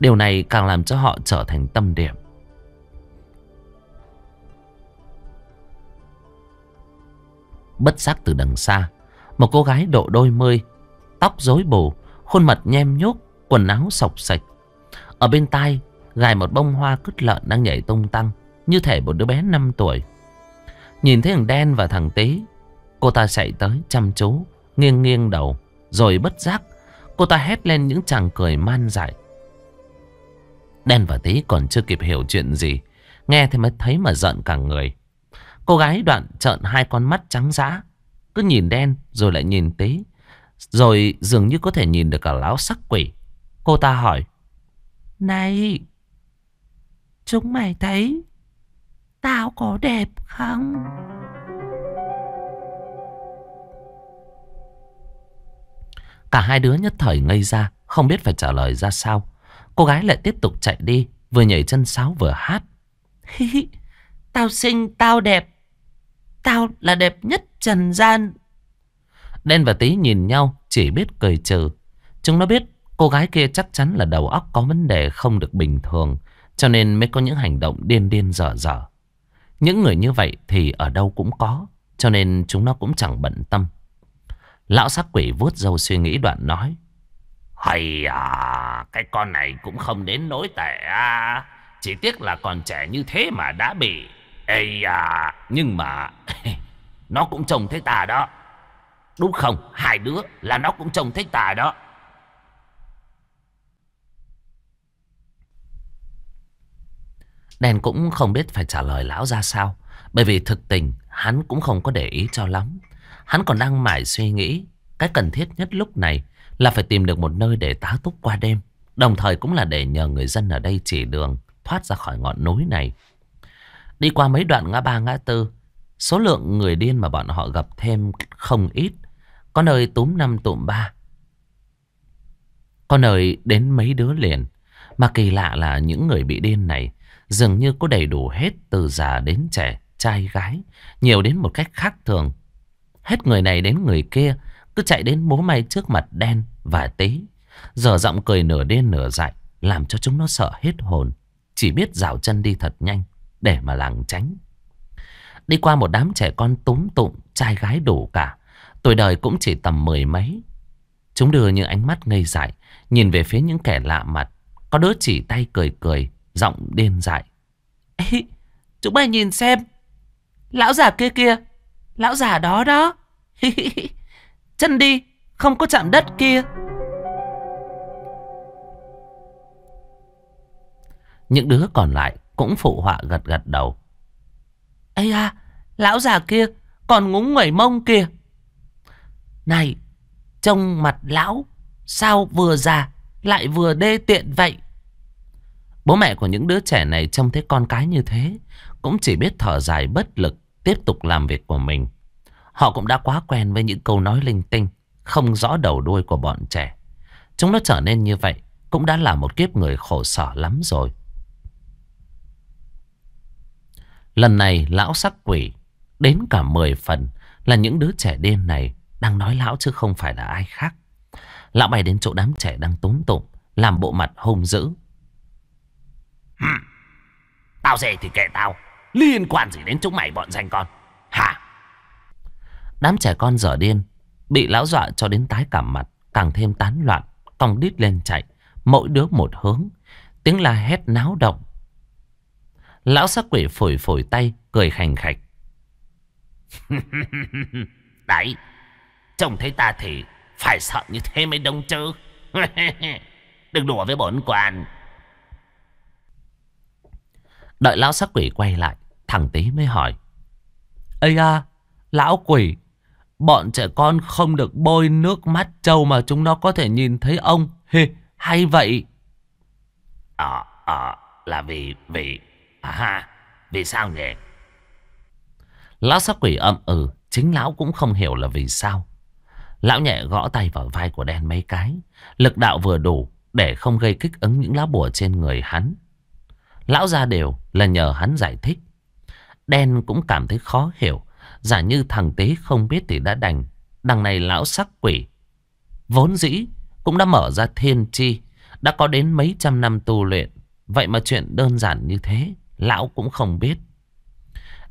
Điều này càng làm cho họ trở thành tâm điểm bất giác từ đằng xa. Một cô gái độ đôi mươi, tóc rối bù, khuôn mặt nhem nhúc, quần áo sọc sạch. Ở bên tai, gài một bông hoa cứt lợn đang nhảy tung tăng, như thể một đứa bé 5 tuổi. Nhìn thấy thằng đen và thằng tí, cô ta chạy tới chăm chú, nghiêng nghiêng đầu, rồi bất giác, cô ta hét lên những chàng cười man dại. Đen và tí còn chưa kịp hiểu chuyện gì, nghe thì mới thấy mà giận cả người. Cô gái đoạn trợn hai con mắt trắng dã Cứ nhìn đen rồi lại nhìn tí Rồi dường như có thể nhìn được cả láo sắc quỷ Cô ta hỏi Này Chúng mày thấy Tao có đẹp không? Cả hai đứa nhất thời ngây ra Không biết phải trả lời ra sao Cô gái lại tiếp tục chạy đi Vừa nhảy chân sáo vừa hát Hi hi Tao xinh, tao đẹp. Tao là đẹp nhất trần gian. Đen và Tý nhìn nhau chỉ biết cười trừ. Chúng nó biết cô gái kia chắc chắn là đầu óc có vấn đề không được bình thường. Cho nên mới có những hành động điên điên dở dở. Những người như vậy thì ở đâu cũng có. Cho nên chúng nó cũng chẳng bận tâm. Lão sắc quỷ vuốt râu suy nghĩ đoạn nói. Hay à, cái con này cũng không đến nỗi tệ à. Chỉ tiếc là còn trẻ như thế mà đã bị Ây à Nhưng mà Nó cũng trông thấy ta đó Đúng không Hai đứa là nó cũng trông thấy ta đó Đèn cũng không biết phải trả lời lão ra sao Bởi vì thực tình Hắn cũng không có để ý cho lắm Hắn còn đang mải suy nghĩ Cái cần thiết nhất lúc này Là phải tìm được một nơi để tá túc qua đêm Đồng thời cũng là để nhờ người dân ở đây chỉ đường Thoát ra khỏi ngọn núi này Đi qua mấy đoạn ngã ba ngã tư, số lượng người điên mà bọn họ gặp thêm không ít. Có nơi túm năm tụm ba. Có nơi đến mấy đứa liền. Mà kỳ lạ là những người bị điên này dường như có đầy đủ hết từ già đến trẻ, trai gái, nhiều đến một cách khác thường. Hết người này đến người kia, cứ chạy đến bố mày trước mặt đen và tí. Giờ giọng cười nửa điên nửa dại, làm cho chúng nó sợ hết hồn, chỉ biết rào chân đi thật nhanh để mà làng tránh. Đi qua một đám trẻ con túm tụng, trai gái đủ cả. Tuổi đời cũng chỉ tầm mười mấy. Chúng đưa những ánh mắt ngây dại, nhìn về phía những kẻ lạ mặt. Có đứa chỉ tay cười cười, giọng đêm dại. Ê, chúng mày nhìn xem. Lão già kia kia, lão già đó đó. Chân đi, không có chạm đất kia. Những đứa còn lại cũng phụ họa gật gật đầu. Ây à, lão già kia còn ngúng nguẩy mông kìa. Này, trông mặt lão sao vừa già lại vừa đê tiện vậy? Bố mẹ của những đứa trẻ này trông thấy con cái như thế cũng chỉ biết thở dài bất lực tiếp tục làm việc của mình. Họ cũng đã quá quen với những câu nói linh tinh không rõ đầu đuôi của bọn trẻ. Chúng nó trở nên như vậy cũng đã là một kiếp người khổ sở lắm rồi. Lần này lão sắc quỷ Đến cả 10 phần Là những đứa trẻ đêm này Đang nói lão chứ không phải là ai khác Lão bay đến chỗ đám trẻ đang tốn tụng Làm bộ mặt hung dữ Tao dề thì kệ tao Liên quan gì đến chúng mày bọn danh con Hả Đám trẻ con dở điên Bị lão dọa cho đến tái cảm mặt Càng thêm tán loạn Còng đít lên chạy Mỗi đứa một hướng Tiếng la hét náo động Lão sắc quỷ phổi phổi tay Cười khành khạch Đấy Trông thấy ta thì Phải sợ như thế mới đông chứ Đừng đùa với bổn quan Đợi lão sắc quỷ quay lại Thằng tí mới hỏi Ây à Lão quỷ Bọn trẻ con không được bôi nước mắt trâu Mà chúng nó có thể nhìn thấy ông Hê, Hay vậy Ờ à, Là vì Vì À ha, vì sao nhỉ? Lão sắc quỷ âm ừ, chính lão cũng không hiểu là vì sao. Lão nhẹ gõ tay vào vai của đen mấy cái. Lực đạo vừa đủ để không gây kích ứng những lá bùa trên người hắn. Lão ra đều là nhờ hắn giải thích. Đen cũng cảm thấy khó hiểu. Giả như thằng tế không biết thì đã đành. Đằng này lão sắc quỷ. Vốn dĩ cũng đã mở ra thiên chi. Đã có đến mấy trăm năm tu luyện. Vậy mà chuyện đơn giản như thế Lão cũng không biết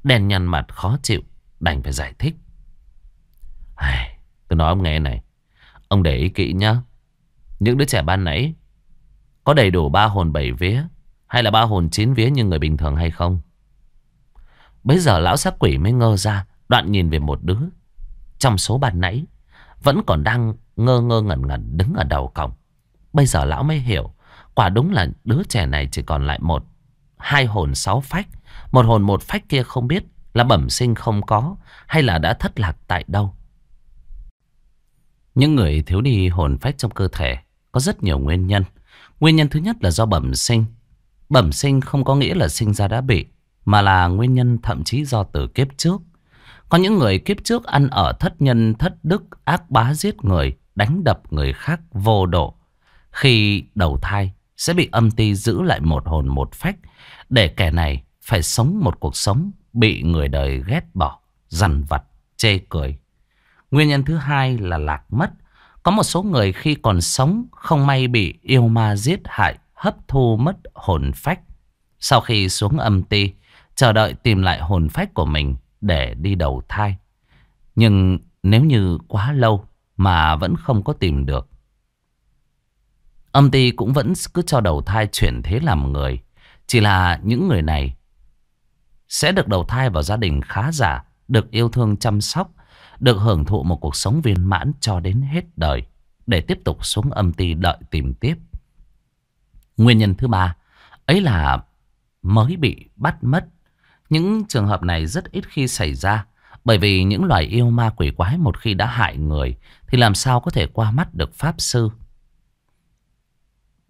đèn nhăn mặt khó chịu Đành phải giải thích Ai, Tôi nói ông nghe này Ông để ý kỹ nhá Những đứa trẻ ban nãy Có đầy đủ ba hồn bảy vía Hay là ba hồn chín vía như người bình thường hay không Bây giờ lão sát quỷ mới ngơ ra Đoạn nhìn về một đứa Trong số ban nãy Vẫn còn đang ngơ ngơ ngẩn ngẩn đứng ở đầu cổng Bây giờ lão mới hiểu Quả đúng là đứa trẻ này chỉ còn lại một hai hồn sáu phách. Một hồn một phách kia không biết là bẩm sinh không có hay là đã thất lạc tại đâu. Những người thiếu đi hồn phách trong cơ thể có rất nhiều nguyên nhân. Nguyên nhân thứ nhất là do bẩm sinh. Bẩm sinh không có nghĩa là sinh ra đã bị, mà là nguyên nhân thậm chí do từ kiếp trước. Có những người kiếp trước ăn ở thất nhân thất đức, ác bá giết người, đánh đập người khác vô độ. Khi đầu thai sẽ bị âm ti giữ lại một hồn một phách để kẻ này phải sống một cuộc sống bị người đời ghét bỏ, dằn vặt, chê cười. Nguyên nhân thứ hai là lạc mất. Có một số người khi còn sống không may bị yêu ma giết hại, hấp thu mất hồn phách. Sau khi xuống âm ti, chờ đợi tìm lại hồn phách của mình để đi đầu thai. Nhưng nếu như quá lâu mà vẫn không có tìm được, Âm ty cũng vẫn cứ cho đầu thai chuyển thế làm người. Chỉ là những người này sẽ được đầu thai vào gia đình khá giả, được yêu thương chăm sóc, được hưởng thụ một cuộc sống viên mãn cho đến hết đời để tiếp tục xuống âm ty đợi tìm tiếp. Nguyên nhân thứ ba, ấy là mới bị bắt mất. Những trường hợp này rất ít khi xảy ra, bởi vì những loài yêu ma quỷ quái một khi đã hại người thì làm sao có thể qua mắt được pháp sư.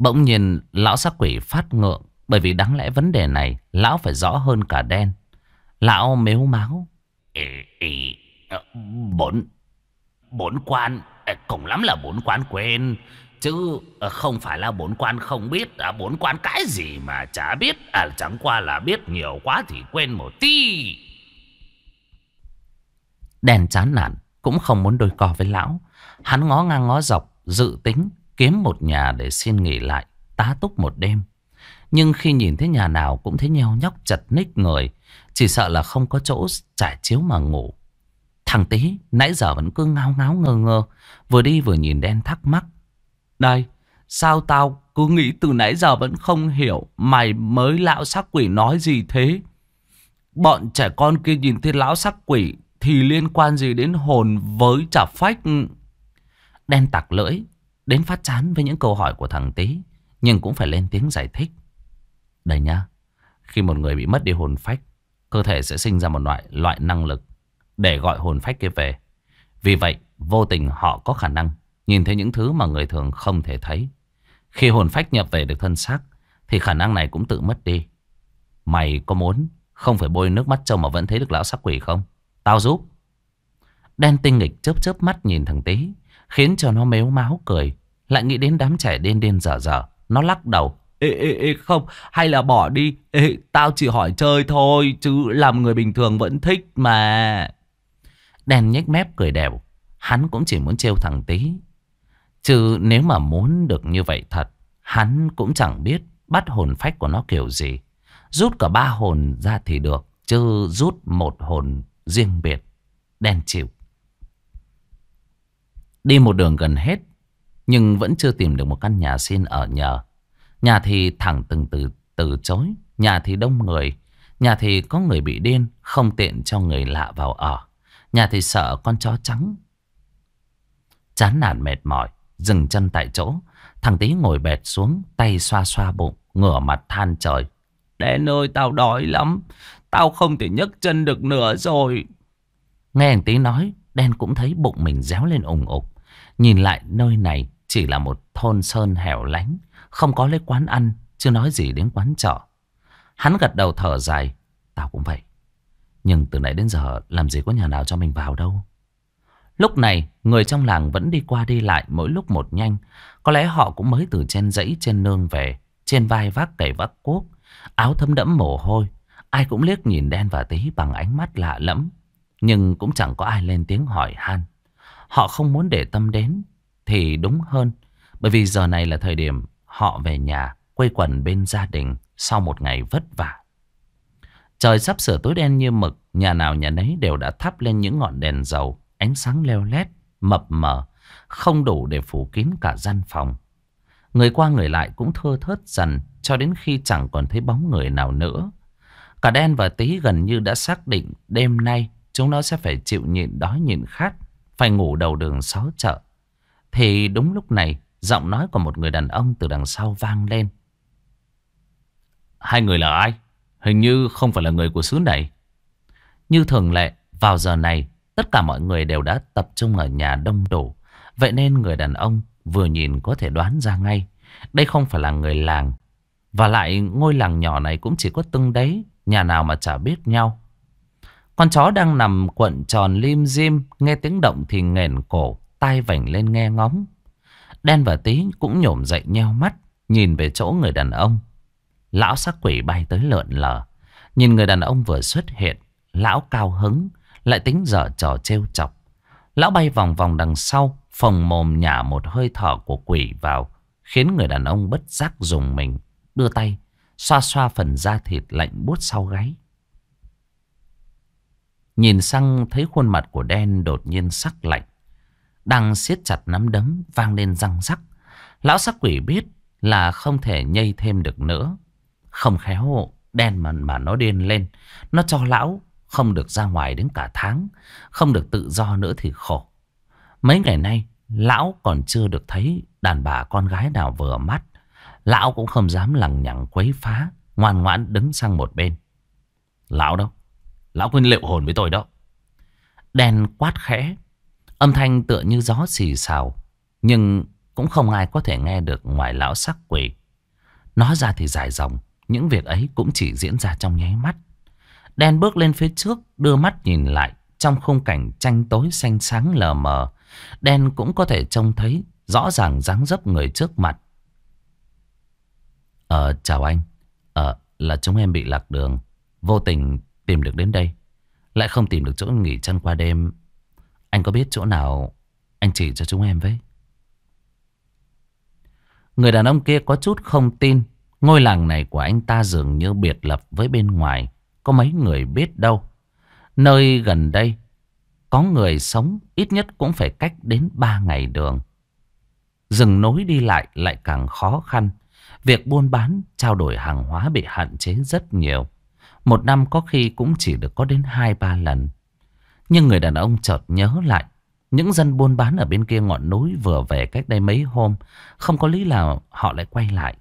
Bỗng nhiên lão sắc quỷ phát ngượng Bởi vì đáng lẽ vấn đề này Lão phải rõ hơn cả đen Lão mếu máu Ê, ê, ờ, Bốn Bốn quan cũng lắm là bốn quan quên Chứ ờ, không phải là bốn quan không biết à, Bốn quan cái gì mà chả biết à, Chẳng qua là biết nhiều quá thì quên một tí Đèn chán nản Cũng không muốn đôi cò với lão Hắn ngó ngang ngó dọc Dự tính Kiếm một nhà để xin nghỉ lại Tá túc một đêm Nhưng khi nhìn thấy nhà nào cũng thấy nheo nhóc chật ních người Chỉ sợ là không có chỗ trải chiếu mà ngủ Thằng tí nãy giờ vẫn cứ ngáo ngáo ngơ ngơ Vừa đi vừa nhìn đen thắc mắc Đây sao tao cứ nghĩ từ nãy giờ vẫn không hiểu Mày mới lão sắc quỷ nói gì thế Bọn trẻ con kia nhìn thấy lão sắc quỷ Thì liên quan gì đến hồn với trả phách Đen tặc lưỡi Đến phát chán với những câu hỏi của thằng Tý Nhưng cũng phải lên tiếng giải thích Đây nhá Khi một người bị mất đi hồn phách Cơ thể sẽ sinh ra một loại loại năng lực Để gọi hồn phách kia về Vì vậy vô tình họ có khả năng Nhìn thấy những thứ mà người thường không thể thấy Khi hồn phách nhập về được thân xác Thì khả năng này cũng tự mất đi Mày có muốn Không phải bôi nước mắt trông mà vẫn thấy được lão sắc quỷ không Tao giúp Đen tinh nghịch chớp chớp mắt nhìn thằng Tý Khiến cho nó mếu máu cười Lại nghĩ đến đám trẻ đen đen dở dở Nó lắc đầu Ê, ê, ê, không, hay là bỏ đi ê, Tao chỉ hỏi chơi thôi Chứ làm người bình thường vẫn thích mà Đèn nhếch mép cười đều Hắn cũng chỉ muốn trêu thằng tí Chứ nếu mà muốn được như vậy thật Hắn cũng chẳng biết Bắt hồn phách của nó kiểu gì Rút cả ba hồn ra thì được Chứ rút một hồn riêng biệt Đen chịu Đi một đường gần hết Nhưng vẫn chưa tìm được một căn nhà xin ở nhờ Nhà thì thẳng từng từ từ chối Nhà thì đông người Nhà thì có người bị điên Không tiện cho người lạ vào ở Nhà thì sợ con chó trắng Chán nản mệt mỏi Dừng chân tại chỗ Thằng tí ngồi bệt xuống Tay xoa xoa bụng Ngửa mặt than trời Đến ơi tao đói lắm Tao không thể nhấc chân được nữa rồi Nghe thằng tí nói Đen cũng thấy bụng mình réo lên ủng ục Nhìn lại nơi này chỉ là một thôn sơn hẻo lánh, không có lấy quán ăn, chưa nói gì đến quán trọ. Hắn gật đầu thở dài, tao cũng vậy. Nhưng từ nãy đến giờ làm gì có nhà nào cho mình vào đâu. Lúc này, người trong làng vẫn đi qua đi lại mỗi lúc một nhanh. Có lẽ họ cũng mới từ trên dãy trên nương về, trên vai vác cày vác cuốc, áo thấm đẫm mồ hôi. Ai cũng liếc nhìn đen và tí bằng ánh mắt lạ lẫm, nhưng cũng chẳng có ai lên tiếng hỏi han. Họ không muốn để tâm đến thì đúng hơn. Bởi vì giờ này là thời điểm họ về nhà quây quần bên gia đình sau một ngày vất vả. Trời sắp sửa tối đen như mực, nhà nào nhà nấy đều đã thắp lên những ngọn đèn dầu, ánh sáng leo lét, mập mờ, không đủ để phủ kín cả gian phòng. Người qua người lại cũng thưa thớt dần cho đến khi chẳng còn thấy bóng người nào nữa. Cả đen và tí gần như đã xác định đêm nay chúng nó sẽ phải chịu nhịn đói nhịn khát phải ngủ đầu đường xó chợ. Thì đúng lúc này, giọng nói của một người đàn ông từ đằng sau vang lên. Hai người là ai? Hình như không phải là người của xứ này. Như thường lệ, vào giờ này, tất cả mọi người đều đã tập trung ở nhà đông đủ. Vậy nên người đàn ông vừa nhìn có thể đoán ra ngay. Đây không phải là người làng. Và lại ngôi làng nhỏ này cũng chỉ có tưng đấy, nhà nào mà chả biết nhau. Con chó đang nằm cuộn tròn lim dim, nghe tiếng động thì nghền cổ, tay vảnh lên nghe ngóng. Đen và tí cũng nhổm dậy nheo mắt, nhìn về chỗ người đàn ông. Lão sắc quỷ bay tới lợn lờ. Nhìn người đàn ông vừa xuất hiện, lão cao hứng, lại tính dở trò trêu chọc. Lão bay vòng vòng đằng sau, phồng mồm nhả một hơi thở của quỷ vào, khiến người đàn ông bất giác dùng mình, đưa tay, xoa xoa phần da thịt lạnh buốt sau gáy. Nhìn sang thấy khuôn mặt của đen đột nhiên sắc lạnh. Đang siết chặt nắm đấm vang lên răng rắc. Lão sắc quỷ biết là không thể nhây thêm được nữa. Không khéo đen mà, mà nó điên lên. Nó cho lão không được ra ngoài đến cả tháng. Không được tự do nữa thì khổ. Mấy ngày nay, lão còn chưa được thấy đàn bà con gái nào vừa mắt. Lão cũng không dám lằng nhằng quấy phá. Ngoan ngoãn đứng sang một bên. Lão đâu? Lão Quynh liệu hồn với tôi đó. Đèn quát khẽ. Âm thanh tựa như gió xì xào. Nhưng cũng không ai có thể nghe được ngoài lão sắc quỷ. Nói ra thì dài dòng. Những việc ấy cũng chỉ diễn ra trong nháy mắt. Đen bước lên phía trước. Đưa mắt nhìn lại. Trong khung cảnh tranh tối xanh sáng lờ mờ. Đen cũng có thể trông thấy rõ ràng dáng dấp người trước mặt. Ờ, chào anh. Ờ, là chúng em bị lạc đường. Vô tình Tìm được đến đây Lại không tìm được chỗ nghỉ chân qua đêm Anh có biết chỗ nào Anh chỉ cho chúng em với Người đàn ông kia có chút không tin Ngôi làng này của anh ta dường như biệt lập với bên ngoài Có mấy người biết đâu Nơi gần đây Có người sống ít nhất cũng phải cách đến 3 ngày đường Rừng nối đi lại lại càng khó khăn Việc buôn bán, trao đổi hàng hóa bị hạn chế rất nhiều một năm có khi cũng chỉ được có đến hai ba lần. Nhưng người đàn ông chợt nhớ lại. Những dân buôn bán ở bên kia ngọn núi vừa về cách đây mấy hôm. Không có lý nào họ lại quay lại.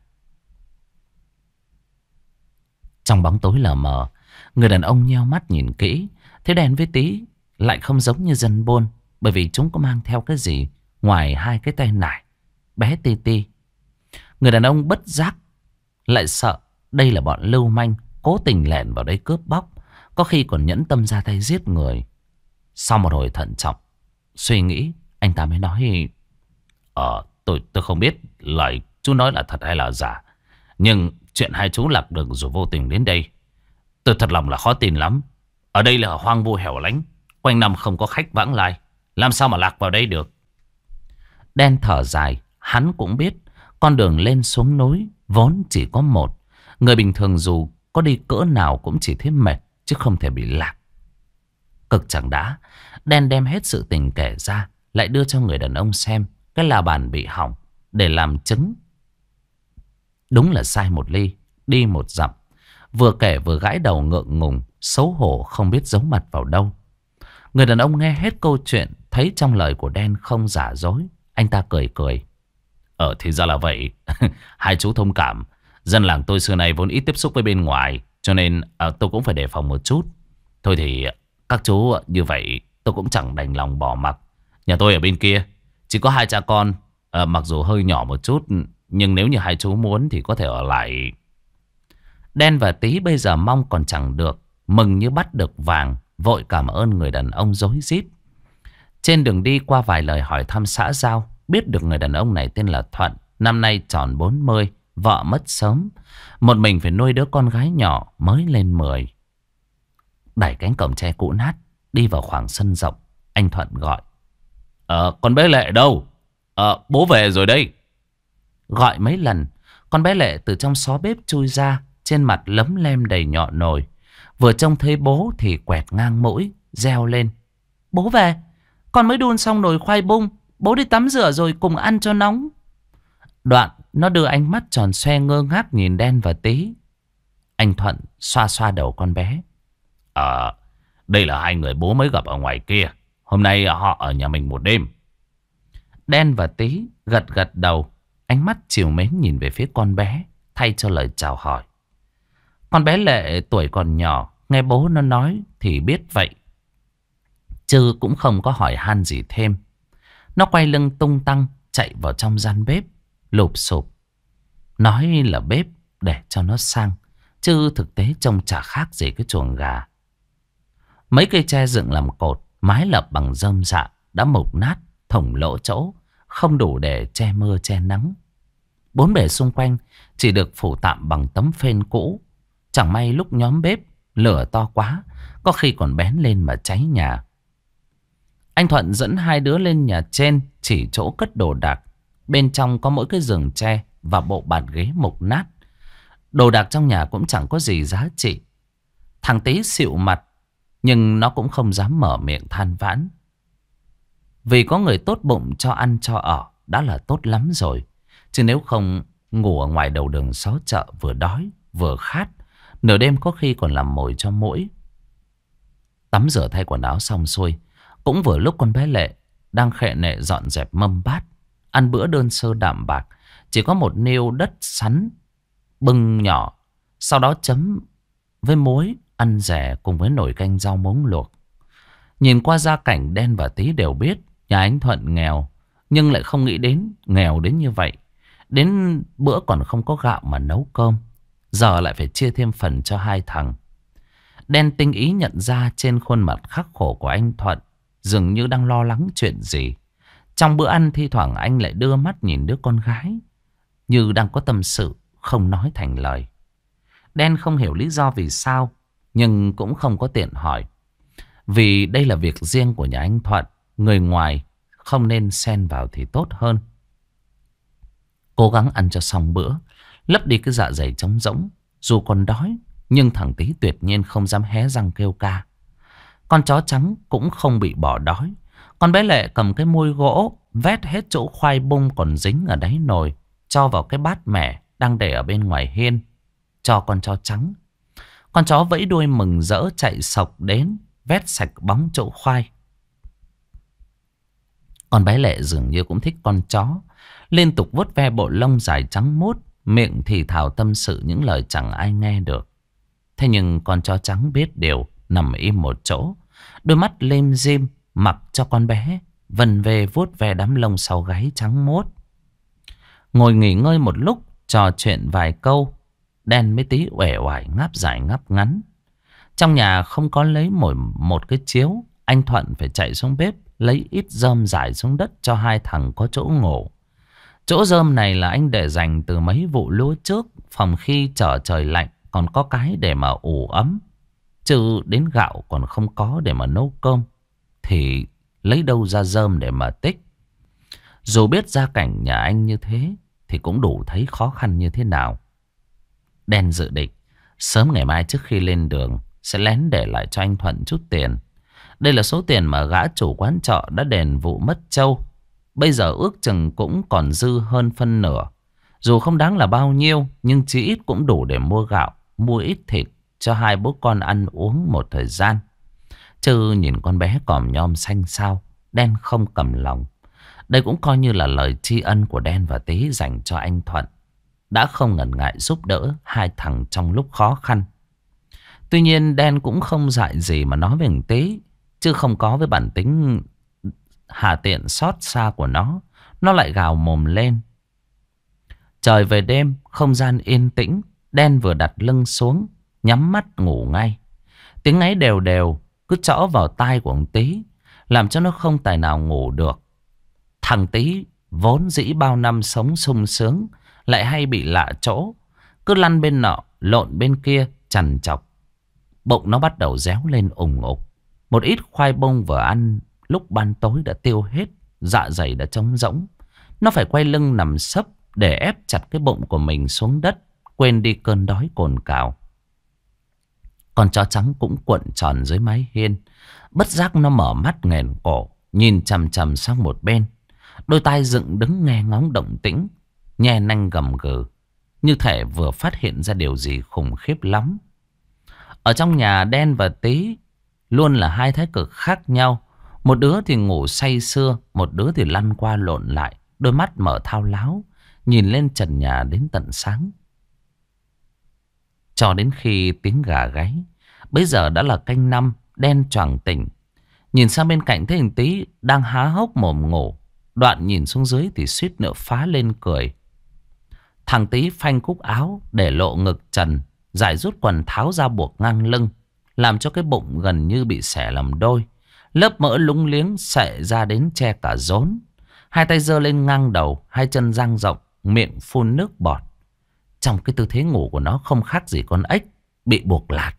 Trong bóng tối lờ mờ, người đàn ông nheo mắt nhìn kỹ. Thế đèn với tí lại không giống như dân buôn. Bởi vì chúng có mang theo cái gì ngoài hai cái tay nải. Bé ti ti. Người đàn ông bất giác lại sợ đây là bọn lưu manh Cố tình lẻn vào đây cướp bóc Có khi còn nhẫn tâm ra tay giết người Sau một hồi thận trọng Suy nghĩ Anh ta mới nói Ờ tôi, tôi không biết lời chú nói là thật hay là giả Nhưng chuyện hai chú lạc đường rồi vô tình đến đây Tôi thật lòng là khó tin lắm Ở đây là hoang vu hẻo lánh Quanh năm không có khách vãng lai Làm sao mà lạc vào đây được Đen thở dài Hắn cũng biết Con đường lên xuống núi Vốn chỉ có một Người bình thường dù có đi cỡ nào cũng chỉ thấy mệt Chứ không thể bị lạc Cực chẳng đã Đen đem hết sự tình kể ra Lại đưa cho người đàn ông xem Cái là bàn bị hỏng Để làm chứng Đúng là sai một ly Đi một dặm Vừa kể vừa gãi đầu ngượng ngùng Xấu hổ không biết giấu mặt vào đâu Người đàn ông nghe hết câu chuyện Thấy trong lời của Đen không giả dối Anh ta cười cười Ờ thì ra là vậy Hai chú thông cảm Dân làng tôi xưa nay vốn ít tiếp xúc với bên ngoài Cho nên à, tôi cũng phải đề phòng một chút Thôi thì các chú như vậy tôi cũng chẳng đành lòng bỏ mặc Nhà tôi ở bên kia Chỉ có hai cha con à, Mặc dù hơi nhỏ một chút Nhưng nếu như hai chú muốn thì có thể ở lại Đen và tí bây giờ mong còn chẳng được Mừng như bắt được vàng Vội cảm ơn người đàn ông dối rít Trên đường đi qua vài lời hỏi thăm xã giao Biết được người đàn ông này tên là Thuận Năm nay tròn 40 Vợ mất sớm Một mình phải nuôi đứa con gái nhỏ mới lên 10 Đẩy cánh cổng tre cũ nát Đi vào khoảng sân rộng Anh Thuận gọi Ờ con bé Lệ đâu Ờ bố về rồi đây Gọi mấy lần Con bé Lệ từ trong xó bếp chui ra Trên mặt lấm lem đầy nhọ nồi Vừa trông thấy bố thì quẹt ngang mũi Reo lên Bố về Con mới đun xong nồi khoai bung Bố đi tắm rửa rồi cùng ăn cho nóng Đoạn nó đưa ánh mắt tròn xoe ngơ ngác nhìn đen và tí. Anh Thuận xoa xoa đầu con bé. Ờ, đây là hai người bố mới gặp ở ngoài kia. Hôm nay họ ở nhà mình một đêm. Đen và tí gật gật đầu. Ánh mắt chiều mến nhìn về phía con bé thay cho lời chào hỏi. Con bé Lệ tuổi còn nhỏ, nghe bố nó nói thì biết vậy. Chứ cũng không có hỏi han gì thêm. Nó quay lưng tung tăng chạy vào trong gian bếp lụp sụp. Nói là bếp để cho nó sang, chứ thực tế trông chả khác gì cái chuồng gà. Mấy cây tre dựng làm cột, mái lập bằng rơm dạ, đã mục nát, thủng lỗ chỗ, không đủ để che mưa che nắng. Bốn bề xung quanh chỉ được phủ tạm bằng tấm phên cũ. Chẳng may lúc nhóm bếp, lửa to quá, có khi còn bén lên mà cháy nhà. Anh Thuận dẫn hai đứa lên nhà trên chỉ chỗ cất đồ đạc Bên trong có mỗi cái giường tre và bộ bàn ghế mục nát. Đồ đạc trong nhà cũng chẳng có gì giá trị. Thằng tí xịu mặt, nhưng nó cũng không dám mở miệng than vãn. Vì có người tốt bụng cho ăn cho ở đã là tốt lắm rồi. Chứ nếu không ngủ ở ngoài đầu đường xó chợ vừa đói vừa khát, nửa đêm có khi còn làm mồi cho mũi. Tắm rửa thay quần áo xong xuôi, cũng vừa lúc con bé Lệ đang khệ nệ dọn dẹp mâm bát. Ăn bữa đơn sơ đạm bạc Chỉ có một nêu đất sắn Bưng nhỏ Sau đó chấm với muối Ăn rẻ cùng với nồi canh rau muống luộc Nhìn qua gia cảnh đen và tí đều biết Nhà anh Thuận nghèo Nhưng lại không nghĩ đến nghèo đến như vậy Đến bữa còn không có gạo mà nấu cơm Giờ lại phải chia thêm phần cho hai thằng Đen tinh ý nhận ra trên khuôn mặt khắc khổ của anh Thuận Dường như đang lo lắng chuyện gì trong bữa ăn thi thoảng anh lại đưa mắt nhìn đứa con gái. Như đang có tâm sự, không nói thành lời. Đen không hiểu lý do vì sao, nhưng cũng không có tiện hỏi. Vì đây là việc riêng của nhà anh Thuận, người ngoài không nên xen vào thì tốt hơn. Cố gắng ăn cho xong bữa, lấp đi cái dạ dày trống rỗng, dù còn đói, nhưng thằng tí tuyệt nhiên không dám hé răng kêu ca. Con chó trắng cũng không bị bỏ đói, con bé Lệ cầm cái môi gỗ Vét hết chỗ khoai bung còn dính ở đáy nồi Cho vào cái bát mẻ Đang để ở bên ngoài hiên Cho con chó trắng Con chó vẫy đuôi mừng rỡ chạy sọc đến Vét sạch bóng chỗ khoai Con bé Lệ dường như cũng thích con chó Liên tục vuốt ve bộ lông dài trắng mốt Miệng thì thào tâm sự những lời chẳng ai nghe được Thế nhưng con chó trắng biết điều Nằm im một chỗ Đôi mắt lêm diêm mặc cho con bé vần về vuốt ve đám lông sau gáy trắng mốt. Ngồi nghỉ ngơi một lúc, trò chuyện vài câu, đen mấy tí uể oải ngáp dài ngáp ngắn. Trong nhà không có lấy mỗi một cái chiếu, anh Thuận phải chạy xuống bếp lấy ít rơm rải xuống đất cho hai thằng có chỗ ngủ. Chỗ rơm này là anh để dành từ mấy vụ lúa trước, phòng khi trở trời lạnh còn có cái để mà ủ ấm, trừ đến gạo còn không có để mà nấu cơm. Thì lấy đâu ra rơm để mà tích Dù biết gia cảnh nhà anh như thế Thì cũng đủ thấy khó khăn như thế nào Đen dự định Sớm ngày mai trước khi lên đường Sẽ lén để lại cho anh Thuận chút tiền Đây là số tiền mà gã chủ quán trọ đã đền vụ mất châu Bây giờ ước chừng cũng còn dư hơn phân nửa Dù không đáng là bao nhiêu Nhưng chỉ ít cũng đủ để mua gạo Mua ít thịt cho hai bố con ăn uống một thời gian Chứ nhìn con bé còm nhom xanh sao Đen không cầm lòng Đây cũng coi như là lời tri ân của Đen và Tý dành cho anh Thuận Đã không ngần ngại giúp đỡ hai thằng trong lúc khó khăn Tuy nhiên Đen cũng không dạy gì mà nói về Tý Chứ không có với bản tính hà tiện xót xa của nó Nó lại gào mồm lên Trời về đêm, không gian yên tĩnh, đen vừa đặt lưng xuống, nhắm mắt ngủ ngay. Tiếng ấy đều đều, cứ chõ vào tai của ông Tý Làm cho nó không tài nào ngủ được Thằng Tý vốn dĩ bao năm sống sung sướng Lại hay bị lạ chỗ Cứ lăn bên nọ lộn bên kia chằn chọc Bụng nó bắt đầu réo lên ủng ục Một ít khoai bông vừa ăn lúc ban tối đã tiêu hết Dạ dày đã trống rỗng Nó phải quay lưng nằm sấp để ép chặt cái bụng của mình xuống đất Quên đi cơn đói cồn cào con chó trắng cũng cuộn tròn dưới mái hiên. Bất giác nó mở mắt nghèn cổ, nhìn chằm chằm sang một bên. Đôi tai dựng đứng nghe ngóng động tĩnh, nhe nanh gầm gừ. Như thể vừa phát hiện ra điều gì khủng khiếp lắm. Ở trong nhà đen và tí luôn là hai thái cực khác nhau. Một đứa thì ngủ say sưa, một đứa thì lăn qua lộn lại, đôi mắt mở thao láo, nhìn lên trần nhà đến tận sáng. Cho đến khi tiếng gà gáy Bây giờ đã là canh năm Đen choàng tỉnh Nhìn sang bên cạnh thấy hình tí Đang há hốc mồm ngủ Đoạn nhìn xuống dưới thì suýt nữa phá lên cười Thằng tí phanh cúc áo Để lộ ngực trần Giải rút quần tháo ra buộc ngang lưng Làm cho cái bụng gần như bị xẻ làm đôi Lớp mỡ lúng liếng xệ ra đến che cả rốn Hai tay giơ lên ngang đầu Hai chân răng rộng Miệng phun nước bọt Trong cái tư thế ngủ của nó không khác gì con ếch Bị buộc lạt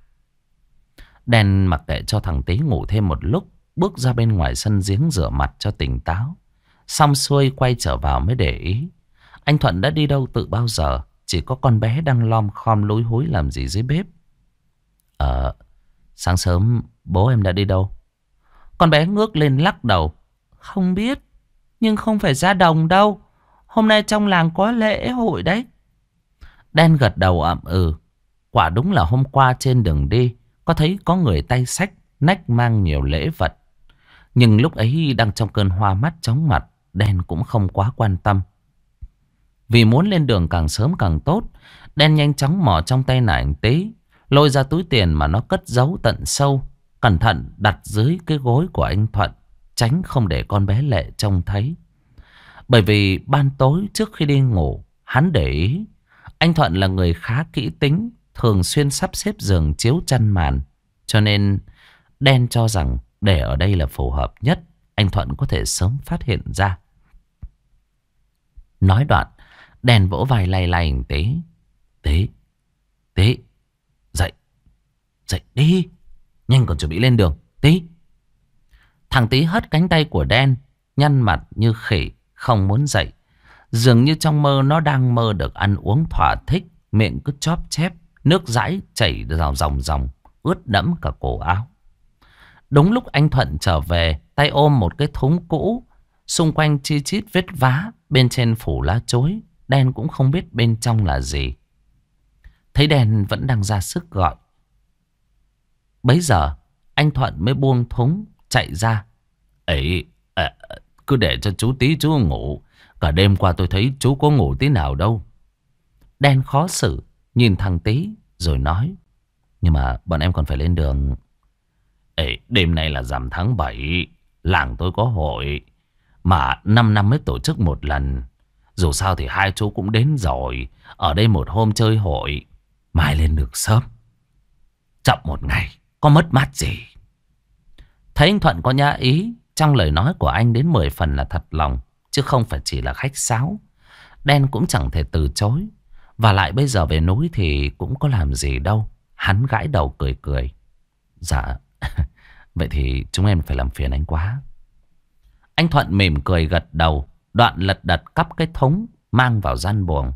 Đen mặc kệ cho thằng Tý ngủ thêm một lúc, bước ra bên ngoài sân giếng rửa mặt cho tỉnh táo. Xong xuôi quay trở vào mới để ý. Anh Thuận đã đi đâu từ bao giờ, chỉ có con bé đang lom khom lối hối làm gì dưới bếp. Ờ, sáng sớm bố em đã đi đâu? Con bé ngước lên lắc đầu. Không biết, nhưng không phải ra đồng đâu. Hôm nay trong làng có lễ hội đấy. Đen gật đầu ậm ừ. Quả đúng là hôm qua trên đường đi có thấy có người tay sách Nách mang nhiều lễ vật Nhưng lúc ấy đang trong cơn hoa mắt chóng mặt Đen cũng không quá quan tâm Vì muốn lên đường càng sớm càng tốt Đen nhanh chóng mò trong tay nải anh tí Lôi ra túi tiền mà nó cất giấu tận sâu Cẩn thận đặt dưới cái gối của anh Thuận Tránh không để con bé Lệ trông thấy Bởi vì ban tối trước khi đi ngủ Hắn để ý Anh Thuận là người khá kỹ tính thường xuyên sắp xếp giường chiếu chăn màn. Cho nên đen cho rằng để ở đây là phù hợp nhất. Anh Thuận có thể sớm phát hiện ra. Nói đoạn, đèn vỗ vai lay lay tế. Tế, tế, dậy, dậy đi. Nhanh còn chuẩn bị lên đường, tí. Thằng tí hất cánh tay của đen, nhăn mặt như khỉ, không muốn dậy. Dường như trong mơ nó đang mơ được ăn uống thỏa thích, miệng cứ chóp chép. Nước rãi chảy rào ròng ròng, ướt đẫm cả cổ áo. Đúng lúc anh Thuận trở về, tay ôm một cái thúng cũ, xung quanh chi chít vết vá, bên trên phủ lá chối, đen cũng không biết bên trong là gì. Thấy đen vẫn đang ra sức gọi. Bấy giờ, anh Thuận mới buông thúng, chạy ra. Ấy, à, cứ để cho chú tí chú ngủ. Cả đêm qua tôi thấy chú có ngủ tí nào đâu. Đen khó xử, Nhìn thằng tí rồi nói Nhưng mà bọn em còn phải lên đường Ê, Đêm nay là rằm tháng 7 Làng tôi có hội Mà 5 năm mới tổ chức một lần Dù sao thì hai chú cũng đến rồi Ở đây một hôm chơi hội Mai lên được sớm Chậm một ngày Có mất mát gì Thấy anh Thuận có nhã ý Trong lời nói của anh đến 10 phần là thật lòng Chứ không phải chỉ là khách sáo Đen cũng chẳng thể từ chối và lại bây giờ về núi thì cũng có làm gì đâu. Hắn gãi đầu cười cười. Dạ, vậy thì chúng em phải làm phiền anh quá. Anh Thuận mỉm cười gật đầu, đoạn lật đật cắp cái thúng, mang vào gian buồng.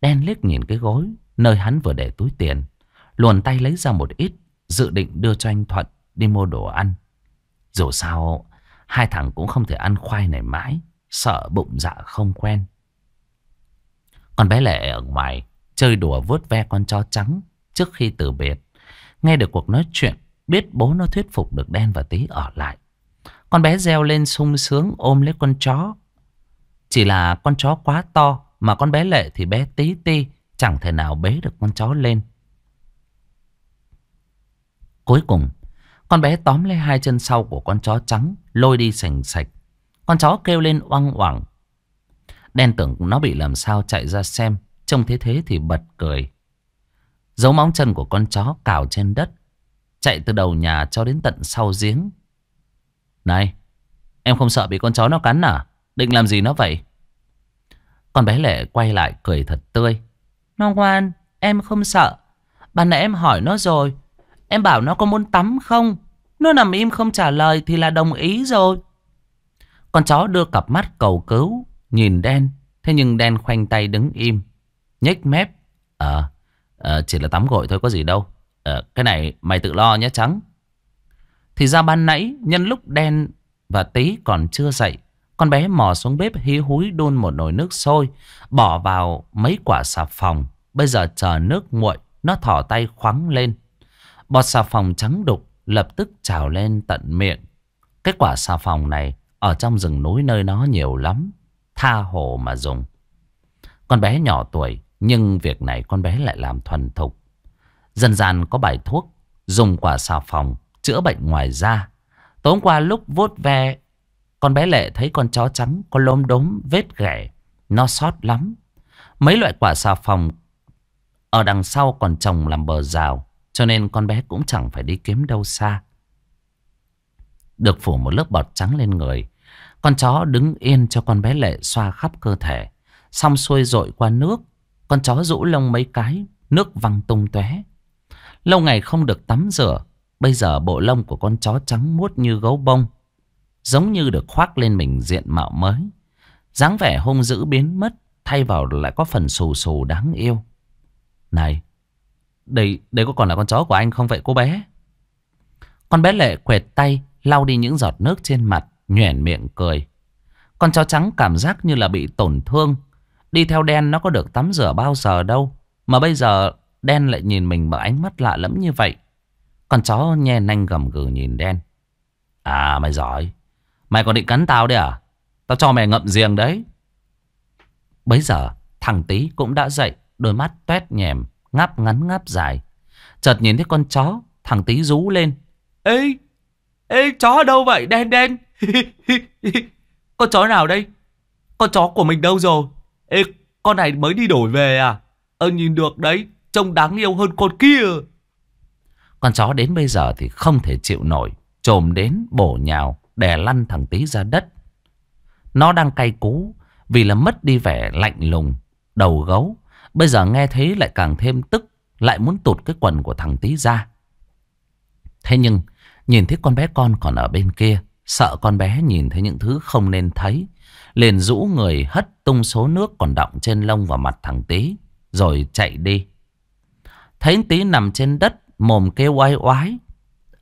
Đen liếc nhìn cái gối, nơi hắn vừa để túi tiền. Luồn tay lấy ra một ít, dự định đưa cho anh Thuận đi mua đồ ăn. Dù sao, hai thằng cũng không thể ăn khoai này mãi, sợ bụng dạ không quen. Con bé Lệ ở ngoài chơi đùa vuốt ve con chó trắng trước khi từ biệt. Nghe được cuộc nói chuyện, biết bố nó thuyết phục được đen và tí ở lại. Con bé reo lên sung sướng ôm lấy con chó. Chỉ là con chó quá to mà con bé Lệ thì bé tí ti, chẳng thể nào bế được con chó lên. Cuối cùng, con bé tóm lấy hai chân sau của con chó trắng, lôi đi sành sạch. Con chó kêu lên oang oảng, Đen tưởng nó bị làm sao chạy ra xem Trông thế thế thì bật cười Dấu móng chân của con chó cào trên đất Chạy từ đầu nhà cho đến tận sau giếng Này Em không sợ bị con chó nó cắn à Định làm gì nó vậy Con bé Lệ quay lại cười thật tươi Nó ngoan Em không sợ Bạn nãy em hỏi nó rồi Em bảo nó có muốn tắm không Nó nằm im không trả lời thì là đồng ý rồi Con chó đưa cặp mắt cầu cứu Nhìn đen Thế nhưng đen khoanh tay đứng im nhếch mép ờ, ờ Chỉ là tắm gội thôi có gì đâu à, Cái này mày tự lo nhé trắng Thì ra ban nãy Nhân lúc đen và tí còn chưa dậy Con bé mò xuống bếp hí húi đun một nồi nước sôi Bỏ vào mấy quả xà phòng Bây giờ chờ nước nguội Nó thỏ tay khoáng lên Bọt xà phòng trắng đục Lập tức trào lên tận miệng Cái quả xà phòng này Ở trong rừng núi nơi nó nhiều lắm tha hồ mà dùng. Con bé nhỏ tuổi, nhưng việc này con bé lại làm thuần thục. Dần dần có bài thuốc, dùng quả xà phòng, chữa bệnh ngoài da. Tối qua lúc vuốt ve, con bé Lệ thấy con chó trắng có lốm đốm, vết ghẻ, nó sót lắm. Mấy loại quả xà phòng ở đằng sau còn trồng làm bờ rào, cho nên con bé cũng chẳng phải đi kiếm đâu xa. Được phủ một lớp bọt trắng lên người, con chó đứng yên cho con bé Lệ xoa khắp cơ thể. Xong xuôi dội qua nước. Con chó rũ lông mấy cái. Nước văng tung tóe. Lâu ngày không được tắm rửa. Bây giờ bộ lông của con chó trắng muốt như gấu bông. Giống như được khoác lên mình diện mạo mới. dáng vẻ hung dữ biến mất. Thay vào lại có phần xù xù đáng yêu. Này. Đây, đây có còn là con chó của anh không vậy cô bé? Con bé Lệ quẹt tay lau đi những giọt nước trên mặt nhoẻn miệng cười. Con chó trắng cảm giác như là bị tổn thương. Đi theo đen nó có được tắm rửa bao giờ đâu. Mà bây giờ đen lại nhìn mình bằng ánh mắt lạ lẫm như vậy. Con chó nhe nanh gầm gừ nhìn đen. À mày giỏi. Mày còn định cắn tao đấy à? Tao cho mày ngậm riêng đấy. Bấy giờ thằng tí cũng đã dậy. Đôi mắt tuét nhèm, ngáp ngắn ngáp dài. Chợt nhìn thấy con chó, thằng tí rú lên. Ê, ê chó đâu vậy đen đen? Con chó nào đây? Con chó của mình đâu rồi? Ê, con này mới đi đổi về à? Ơ ờ, nhìn được đấy, trông đáng yêu hơn con kia. Con chó đến bây giờ thì không thể chịu nổi. Trồm đến, bổ nhào, đè lăn thằng tí ra đất. Nó đang cay cú vì là mất đi vẻ lạnh lùng, đầu gấu. Bây giờ nghe thấy lại càng thêm tức, lại muốn tụt cái quần của thằng tí ra. Thế nhưng, nhìn thấy con bé con còn ở bên kia, Sợ con bé nhìn thấy những thứ không nên thấy Liền rũ người hất tung số nước còn đọng trên lông vào mặt thằng Tý Rồi chạy đi Thấy Tý nằm trên đất Mồm kêu oai oái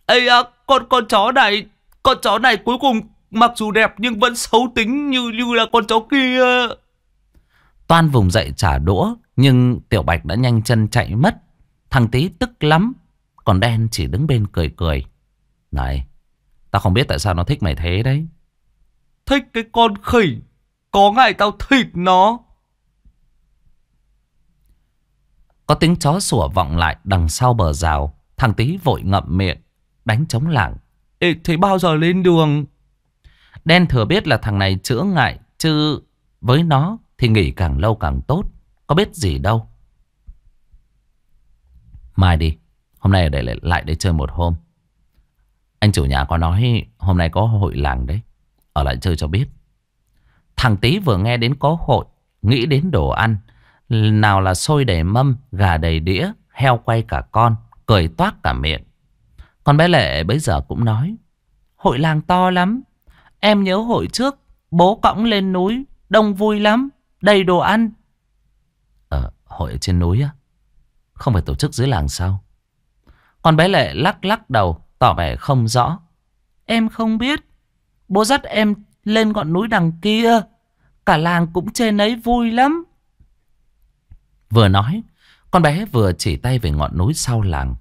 Ây à con con chó này Con chó này cuối cùng mặc dù đẹp Nhưng vẫn xấu tính như như là con chó kia Toan vùng dậy trả đũa Nhưng Tiểu Bạch đã nhanh chân chạy mất Thằng Tý tức lắm Còn đen chỉ đứng bên cười cười Này Tao không biết tại sao nó thích mày thế đấy. Thích cái con khỉ. Có ngại tao thịt nó. Có tiếng chó sủa vọng lại đằng sau bờ rào. Thằng tí vội ngậm miệng. Đánh chống lảng. Ê, thế bao giờ lên đường? Đen thừa biết là thằng này chữa ngại. Chứ với nó thì nghỉ càng lâu càng tốt. Có biết gì đâu. Mai đi. Hôm nay ở đây lại, lại chơi một hôm. Anh chủ nhà có nói hôm nay có hội làng đấy. Ở lại chơi cho biết. Thằng tí vừa nghe đến có hội. Nghĩ đến đồ ăn. Nào là xôi đầy mâm, gà đầy đĩa, heo quay cả con. Cười toát cả miệng. Con bé Lệ bây giờ cũng nói. Hội làng to lắm. Em nhớ hội trước. Bố cõng lên núi. Đông vui lắm. Đầy đồ ăn. Ờ, hội ở trên núi á. Không phải tổ chức dưới làng sao? Con bé Lệ lắc lắc đầu tỏ vẻ không rõ. Em không biết. Bố dắt em lên ngọn núi đằng kia. Cả làng cũng trên ấy vui lắm. Vừa nói, con bé vừa chỉ tay về ngọn núi sau làng.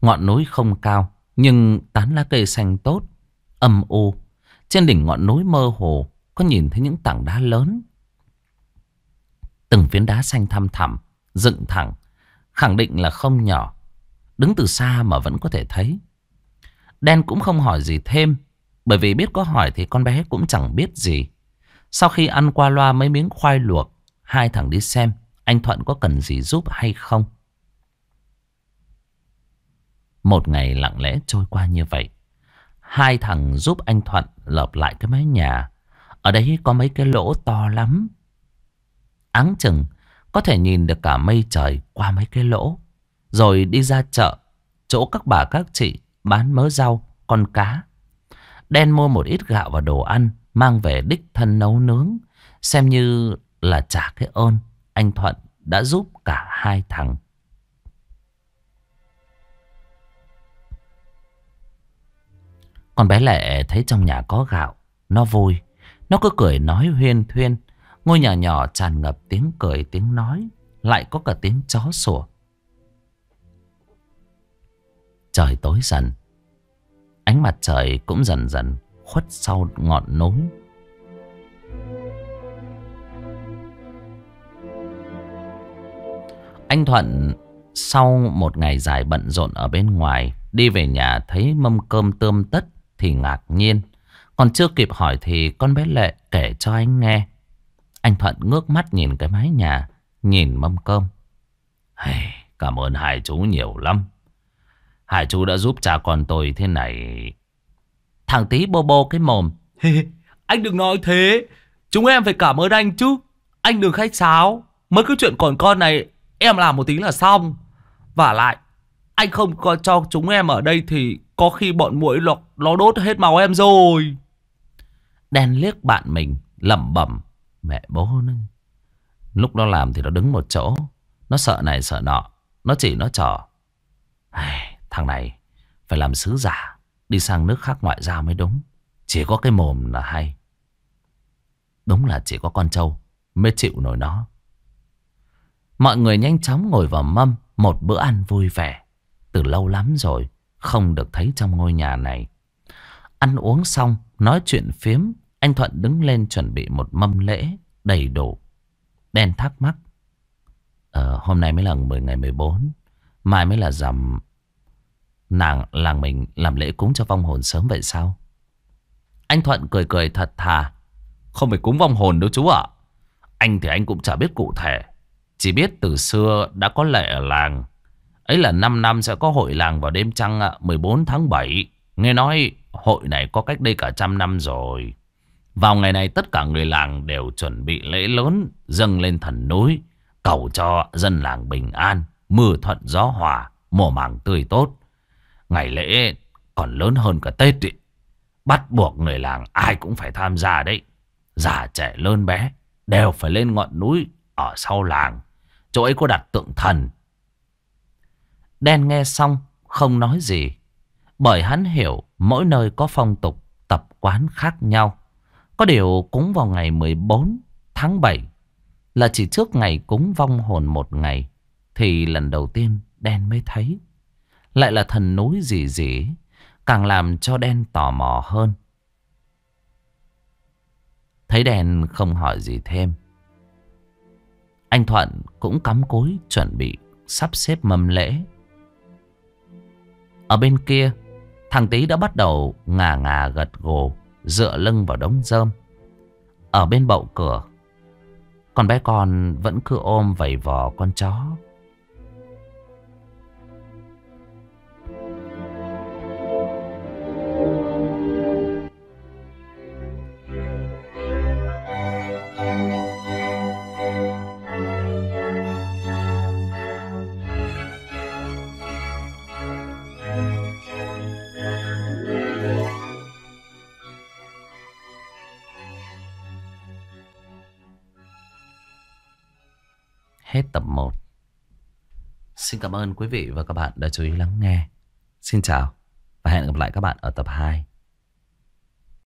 Ngọn núi không cao, nhưng tán lá cây xanh tốt, âm u. Trên đỉnh ngọn núi mơ hồ, có nhìn thấy những tảng đá lớn. Từng phiến đá xanh thăm thẳm, dựng thẳng, khẳng định là không nhỏ. Đứng từ xa mà vẫn có thể thấy. Đen cũng không hỏi gì thêm Bởi vì biết có hỏi thì con bé cũng chẳng biết gì Sau khi ăn qua loa mấy miếng khoai luộc Hai thằng đi xem Anh Thuận có cần gì giúp hay không Một ngày lặng lẽ trôi qua như vậy Hai thằng giúp anh Thuận lợp lại cái mái nhà Ở đấy có mấy cái lỗ to lắm Áng chừng Có thể nhìn được cả mây trời qua mấy cái lỗ Rồi đi ra chợ Chỗ các bà các chị bán mớ rau, con cá. Đen mua một ít gạo và đồ ăn, mang về đích thân nấu nướng, xem như là trả cái ơn anh Thuận đã giúp cả hai thằng. Con bé Lệ thấy trong nhà có gạo, nó vui, nó cứ cười nói huyên thuyên. Ngôi nhà nhỏ tràn ngập tiếng cười tiếng nói Lại có cả tiếng chó sủa Trời tối dần Ánh mặt trời cũng dần dần khuất sau ngọn núi Anh Thuận sau một ngày dài bận rộn ở bên ngoài Đi về nhà thấy mâm cơm tươm tất thì ngạc nhiên Còn chưa kịp hỏi thì con bé Lệ kể cho anh nghe Anh Thuận ngước mắt nhìn cái mái nhà Nhìn mâm cơm hey, Cảm ơn hai chú nhiều lắm Hải chú đã giúp cha con tôi thế này. Thằng tí bô bô cái mồm. anh đừng nói thế. Chúng em phải cảm ơn anh chứ. Anh đừng khách sáo. Mới cái chuyện còn con này em làm một tí là xong. Và lại, anh không có cho chúng em ở đây thì có khi bọn muỗi lọc nó đốt hết màu em rồi. Đen liếc bạn mình, lẩm bẩm Mẹ bố nó. Lúc nó làm thì nó đứng một chỗ. Nó sợ này sợ nọ. Nó chỉ nó trò. Ai, Thằng này phải làm sứ giả Đi sang nước khác ngoại giao mới đúng Chỉ có cái mồm là hay Đúng là chỉ có con trâu Mới chịu nổi nó Mọi người nhanh chóng ngồi vào mâm Một bữa ăn vui vẻ Từ lâu lắm rồi Không được thấy trong ngôi nhà này Ăn uống xong Nói chuyện phiếm Anh Thuận đứng lên chuẩn bị một mâm lễ Đầy đủ Đen thắc mắc Ờ, hôm nay mới là 10 ngày 14 Mai mới là dằm. Nàng làng mình làm lễ cúng cho vong hồn sớm vậy sao Anh Thuận cười cười thật thà Không phải cúng vong hồn đâu chú ạ Anh thì anh cũng chả biết cụ thể Chỉ biết từ xưa đã có lệ ở làng Ấy là 5 năm sẽ có hội làng vào đêm trăng 14 tháng 7 Nghe nói hội này có cách đây cả trăm năm rồi Vào ngày này tất cả người làng đều chuẩn bị lễ lớn Dâng lên thần núi Cầu cho dân làng bình an Mưa thuận gió hòa Mùa màng tươi tốt Ngày lễ còn lớn hơn cả Tết ý. Bắt buộc người làng ai cũng phải tham gia đấy. Già trẻ lớn bé đều phải lên ngọn núi ở sau làng. Chỗ ấy có đặt tượng thần. Đen nghe xong không nói gì. Bởi hắn hiểu mỗi nơi có phong tục tập quán khác nhau. Có điều cúng vào ngày 14 tháng 7 là chỉ trước ngày cúng vong hồn một ngày thì lần đầu tiên Đen mới thấy lại là thần núi gì gì Càng làm cho đen tò mò hơn Thấy đen không hỏi gì thêm Anh Thuận cũng cắm cối chuẩn bị sắp xếp mâm lễ Ở bên kia Thằng Tý đã bắt đầu ngà ngà gật gù Dựa lưng vào đống rơm Ở bên bậu cửa Con bé con vẫn cứ ôm vầy vò con chó Hết tập 1 Xin cảm ơn quý vị và các bạn đã chú ý lắng nghe Xin chào và hẹn gặp lại các bạn ở tập 2